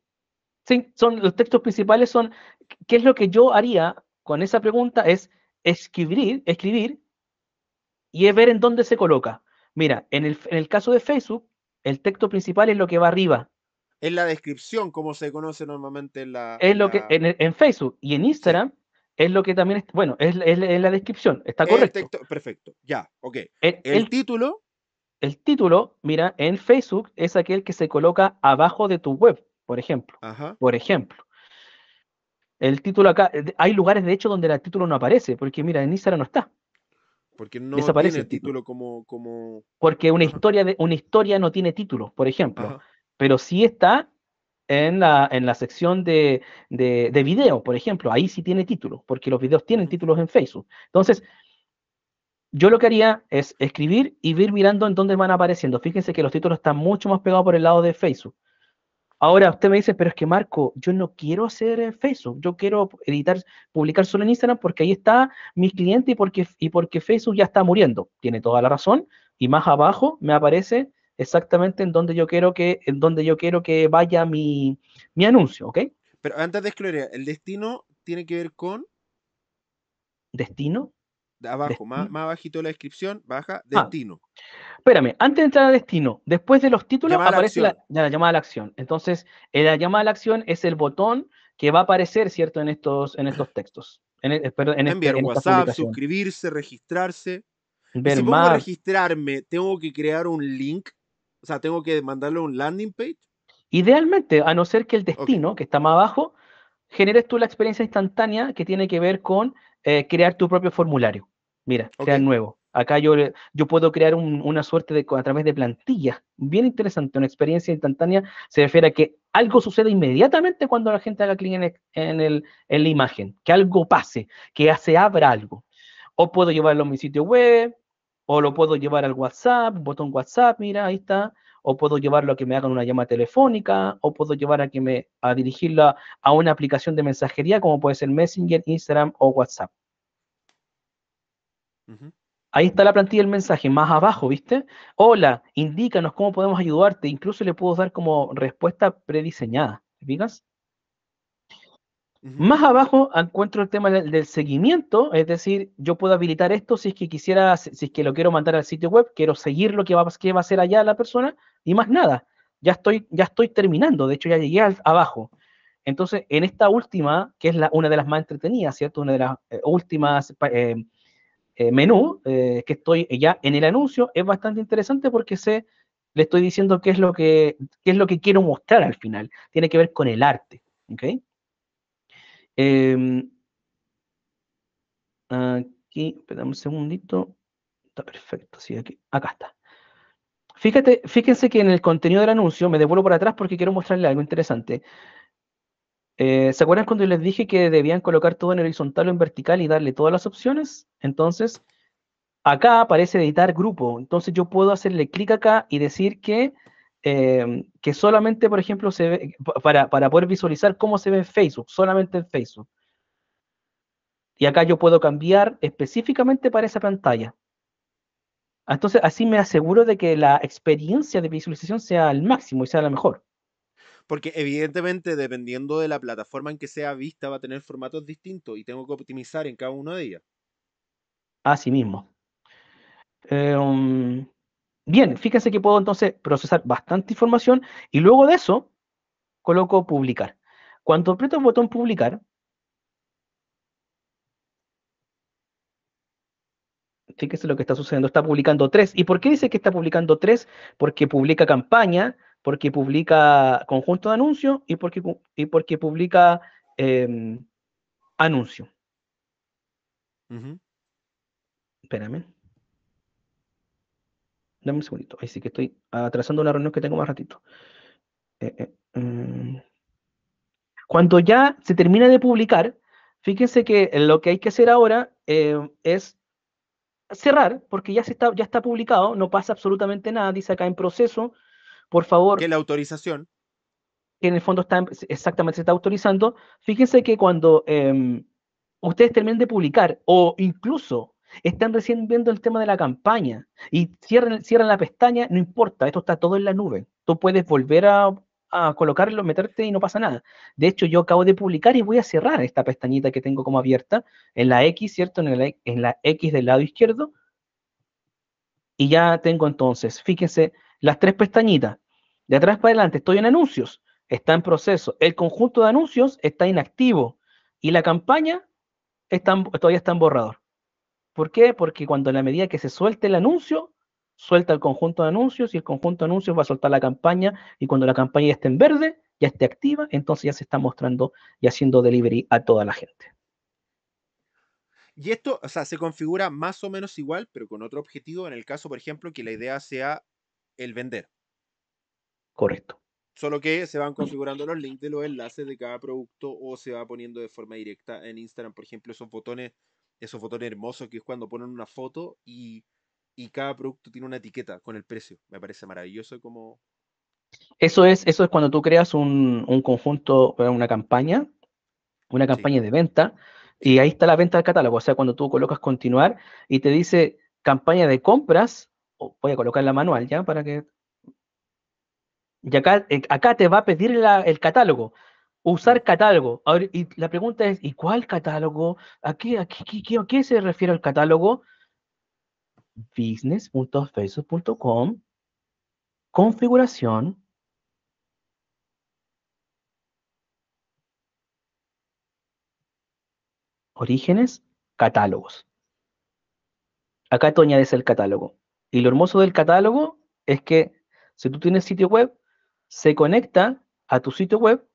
Speaker 1: Sí, son, los textos principales son, ¿qué es lo que yo haría con esa pregunta? Es escribir, escribir y es ver en dónde se coloca. Mira, en el, en el caso de Facebook, el texto principal es lo que va arriba, es la descripción, como se
Speaker 2: conoce normalmente en la. Es lo que
Speaker 1: en, Facebook y en Instagram es lo que también. Es, bueno, es, la descripción, está correcto. perfecto, ya, ok. El, título. El título, mira, en Facebook es aquel que se coloca abajo de tu web, por ejemplo. Ajá. Por ejemplo. El título acá, hay lugares de hecho donde el título no aparece, porque mira, en Instagram no está. Porque no Desaparece tiene el
Speaker 2: título, como, como.
Speaker 1: Porque una historia, de, una historia no tiene título, por ejemplo pero sí está en la, sección de, video, por ejemplo. Ahí sí tiene títulos, porque los videos tienen títulos en Facebook. Entonces, yo lo que haría es escribir y ir mirando en dónde van apareciendo. Fíjense que los títulos están mucho más pegados por el lado de Facebook. Ahora usted me dice, pero es que Marco, yo no quiero hacer eh, Facebook, yo quiero editar, publicar solo en Instagram porque ahí está mi cliente y porque, y porque Facebook ya está muriendo. Tiene toda la razón. Y más abajo me aparece exactamente en donde yo quiero que, en donde yo quiero que vaya mi, anuncio, ¿ok?
Speaker 2: Pero antes de explorar, ¿el destino tiene que ver con...?
Speaker 1: ¿Destino? abajo, Más,
Speaker 2: más de la descripción, baja, ah. destino.
Speaker 1: espérame, antes de entrar a destino, después de los títulos aparece la, llamada a la acción. Entonces, eh, la llamada a la acción es el botón que va a aparecer, ¿cierto?, en estos, en estos textos. En, eh, este, Enviar WhatsApp,
Speaker 2: suscribirse, registrarse.
Speaker 1: si registrarme,
Speaker 2: ¿tengo que crear
Speaker 1: un link o sea, tengo que mandarle un landing page. Idealmente, a no ser que el destino, que está más abajo, generes tú la experiencia instantánea que tiene que ver con eh, crear tu propio formulario. Mira, crea nuevo. Acá yo, yo puedo crear una suerte de, a través de plantillas. Bien interesante, una experiencia instantánea se refiere a que algo sucede inmediatamente cuando la gente haga clic en, en, en la imagen, que algo pase, que se abra algo. O puedo llevarlo a mi sitio web, o lo puedo llevar al WhatsApp, botón WhatsApp, mira, ahí está, o puedo llevarlo a que me hagan una llamada telefónica, o puedo llevar a que me a dirigirla a una aplicación de mensajería como puede ser Messenger, Instagram o WhatsApp. Ahí está la plantilla del mensaje, más abajo, ¿viste? Hola, indícanos cómo podemos ayudarte. Incluso le puedo dar como respuesta prediseñada. ¿Te más abajo encuentro el tema del, seguimiento, es decir, yo puedo habilitar esto si es que quisiera, si, es que lo quiero mandar al sitio web, quiero seguir lo que va, a hacer allá la persona y más nada. Ya estoy, ya estoy terminando, de hecho ya llegué abajo. Entonces, en esta última, que es una de las más entretenidas, ¿cierto? Una de las eh, últimas eh, eh, menú, eh, que estoy ya en el anuncio, es bastante interesante porque sé, le estoy diciendo qué es lo que, qué es lo que quiero mostrar al final. Tiene que ver con el arte, ¿ok? Em, aquí, esperamos un segundito. Está perfecto, sí, aquí. Acá está. Fíjate, fíjense que en el contenido del anuncio, me devuelvo para atrás porque quiero mostrarles algo interesante. Eh, ¿Se acuerdan cuando les dije que debían colocar todo en horizontal o en vertical y darle todas las opciones? Entonces, acá aparece editar grupo. Entonces yo puedo hacerle clic acá y decir que Em, que solamente, por ejemplo, se para, poder visualizar cómo se ve en Facebook, solamente en Facebook. Y acá yo puedo cambiar específicamente para esa pantalla. Entonces, así me aseguro de que la experiencia de visualización sea al máximo y sea la mejor.
Speaker 2: Porque evidentemente, dependiendo de la plataforma en que sea vista, va a tener formatos distintos y tengo que optimizar en cada uno de ellos
Speaker 1: Así mismo. Eh, Bien, fíjense que puedo entonces procesar bastante información y luego de eso coloco publicar. Cuando aprieto el botón publicar, fíjense lo que está sucediendo, está publicando tres. ¿Y por qué dice que está publicando tres? Porque publica campaña, porque publica conjunto de anuncios y porque, y publica em, anuncio. Espérame. Dame un segundito. Ahí sí que estoy atrasando una reunión que tengo más ratito. Eh, eh, mm. Cuando ya se termina de publicar, fíjense que lo que hay que hacer ahora em, es cerrar, porque ya, se está, ya está publicado, no pasa absolutamente nada, dice acá en proceso, por favor. Que la autorización. Que en el fondo está, exactamente, se está autorizando. Fíjense que cuando em, ustedes terminen de publicar o incluso están recién viendo el tema de la campaña y cierran, la pestaña, no importa, esto está todo en la nube. Tú puedes volver a, colocarlo, meterte y no pasa nada. De hecho, yo acabo de publicar y voy a cerrar esta pestañita que tengo como abierta en la X, ¿cierto? En, en la X del lado izquierdo. Y ya tengo entonces, fíjense, las tres pestañitas. De atrás para adelante estoy en anuncios, está en proceso. El conjunto de anuncios está inactivo y la campaña está, todavía está en borrador. ¿Por qué? Porque cuando en la medida que se suelte el anuncio, suelta el conjunto de anuncios y el conjunto de anuncios va a soltar la campaña y cuando la campaña ya esté en verde, ya esté activa, entonces ya se está mostrando y haciendo delivery a toda la gente.
Speaker 2: Y esto, o sea, se configura más o menos igual, pero con otro objetivo, en el caso, por ejemplo, que la idea sea el vender. Correcto. Solo que se van configurando los links de los enlaces de cada producto o se va poniendo de forma directa en Instagram, por ejemplo, esos botones esos botones hermosos que es cuando ponen una foto y, cada producto tiene una etiqueta con el precio. Me parece maravilloso como...
Speaker 1: Eso es, eso es cuando tú creas un, conjunto, eh, una campaña, una campaña de venta, y ahí está la venta del catálogo. O sea, cuando tú colocas continuar y te dice campaña de compras, voy a colocar la manual ya para que. Y acá, eh, acá te va a pedir el catálogo usar catálogo. y la pregunta es, ¿y cuál catálogo? ¿A qué, qué, se refiere el catálogo? business.facebook.com, configuración, orígenes, catálogos. Acá tú añades el catálogo. Y lo hermoso del catálogo es que si tú tienes sitio web, se conecta a tu sitio web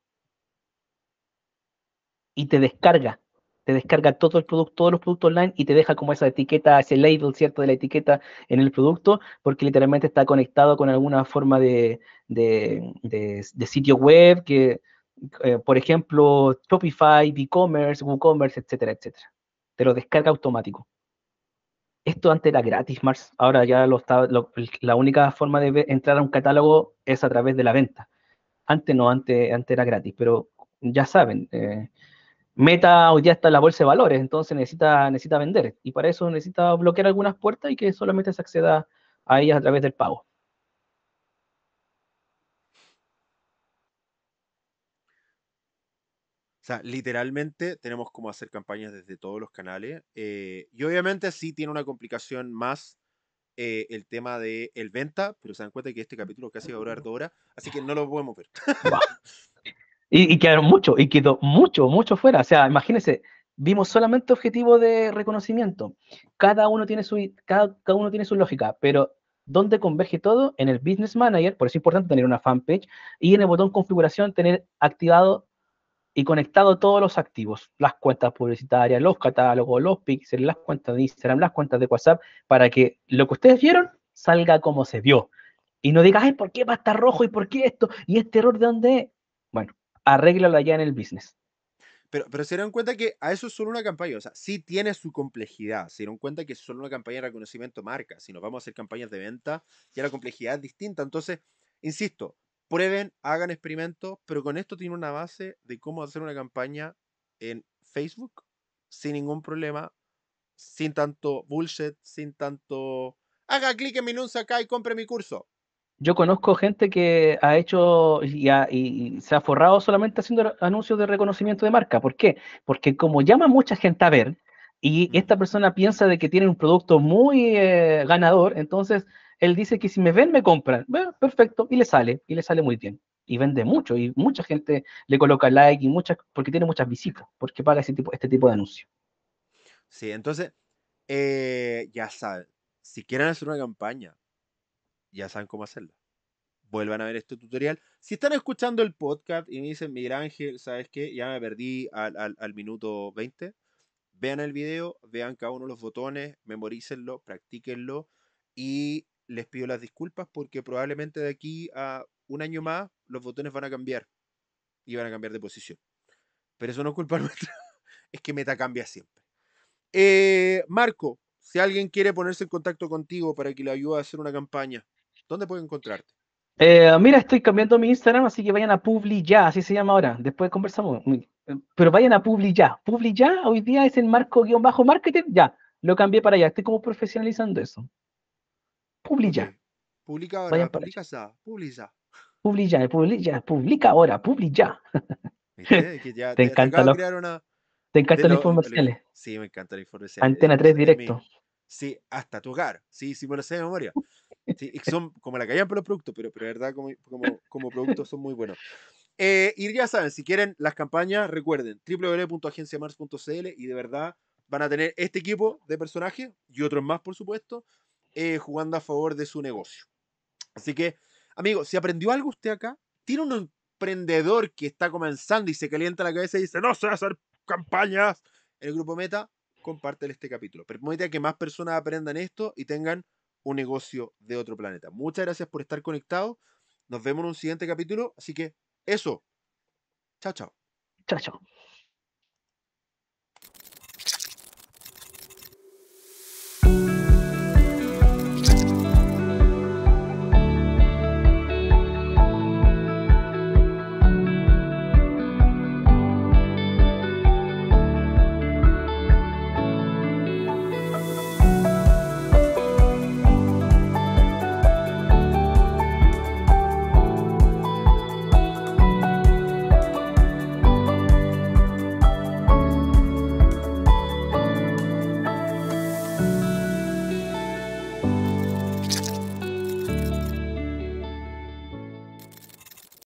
Speaker 1: y te descarga, te descarga todo el producto, todos los productos online y te deja como esa etiqueta, ese label, ¿cierto? De la etiqueta en el producto, porque literalmente está conectado con alguna forma de, sitio web, que, eh, por ejemplo, Shopify, e-commerce, WooCommerce, etcétera, etcétera. Te lo descarga automático. Esto antes era gratis, Mars. Ahora ya lo está, la única forma de entrar a un catálogo es a través de la venta. Antes no, antes, antes era gratis, pero ya saben, eh, Meta o ya está la bolsa de valores, entonces necesita, necesita vender y para eso necesita bloquear algunas puertas y que solamente se acceda a ellas a través del pago.
Speaker 2: O sea, literalmente tenemos como hacer campañas desde todos los canales. Eh, y obviamente sí tiene una complicación más eh, el tema de el venta, pero se dan cuenta que este capítulo casi va a durar dos horas, así que no lo podemos ver.
Speaker 1: Y, quedaron mucho, y quedó mucho, mucho fuera. O sea, imagínense, vimos solamente objetivos de reconocimiento. Cada uno tiene su, cada, uno tiene su lógica, pero ¿dónde converge todo? En el Business Manager, por eso es importante tener una fanpage, y en el botón configuración tener activado y conectado todos los activos, las cuentas publicitarias, los catálogos, los píxeles, las cuentas de Instagram, las cuentas de WhatsApp, para que lo que ustedes vieron salga como se vio. Y no digas, ay, ¿por qué va a estar rojo? ¿Y por qué esto? ¿Y este error de dónde es? arréglala ya en el business.
Speaker 2: Pero, pero se dieron cuenta que a eso es solo una campaña, o sea, sí tiene su complejidad, se dieron cuenta que es solo una campaña de reconocimiento marca, si nos vamos a hacer campañas de venta, ya la complejidad es distinta, entonces, insisto, prueben, hagan experimentos, pero con esto tiene una base de cómo hacer una campaña en Facebook sin ningún problema, sin tanto bullshit, sin tanto haga clic en mi anuncio acá y compre mi curso.
Speaker 1: Yo conozco gente que ha hecho y, se ha forrado solamente haciendo anuncios de reconocimiento de marca. ¿Por qué? Porque como llama mucha gente a ver y esta persona piensa de que tiene un producto muy eh, ganador, entonces él dice que si me ven, me compran. Bueno, perfecto, y le sale, y le sale muy bien. Y vende mucho, y mucha gente le coloca like, y muchas, porque tiene muchas visitas, porque paga ese tipo, este tipo de anuncios.
Speaker 2: Sí, entonces, eh, ya saben, si quieren hacer una campaña ya saben cómo hacerla. Vuelvan a ver este tutorial. Si están escuchando el podcast y me dicen, mira Ángel, ¿sabes qué? Ya me perdí al, minuto 20. Vean el video, vean cada uno de los botones, memorícenlo, practíquenlo y les pido las disculpas porque probablemente de aquí a un año más los botones van a cambiar y van a cambiar de posición. Pero eso no es culpa nuestra, es que Meta cambia siempre. Eh, Marco, si alguien quiere ponerse en contacto contigo para que le ayude a hacer una campaña, ¿Dónde puedo
Speaker 1: encontrarte? Eh, mira, estoy cambiando mi Instagram, así que vayan a Publi así se llama ahora. Después conversamos. Eh, pero vayan a Publi ya. hoy día es el marco guión bajo marketing, ya. Lo cambié para allá. Estoy como profesionalizando eso. Publi
Speaker 2: Publica ahora, publica ya, publica.
Speaker 1: Publi ya, publica, publica ahora, publi ya. te, encanta lo, te
Speaker 2: encantan los informaciones. Sí, me encanta la información. Antena 3 directo. sí, hasta tu hogar. Sí, sí me lo sé de memoria. Sí, son como la callan por los productos, pero, de verdad como, productos son muy buenos. Eh, y ya saben, si quieren las campañas, recuerden www.agenciamars.cl y de verdad van a tener este equipo de personajes y otros más, por supuesto, eh, jugando a favor de su negocio. Así que, amigos si aprendió algo usted acá, tiene un emprendedor que está comenzando y se calienta la cabeza y dice, no sé hacer campañas el grupo Meta, compártelo este capítulo. Permite que más personas aprendan esto y tengan un negocio de otro planeta. Muchas gracias por estar conectado. Nos vemos en un siguiente capítulo. Así que eso. Chao, chao. Chao, chao.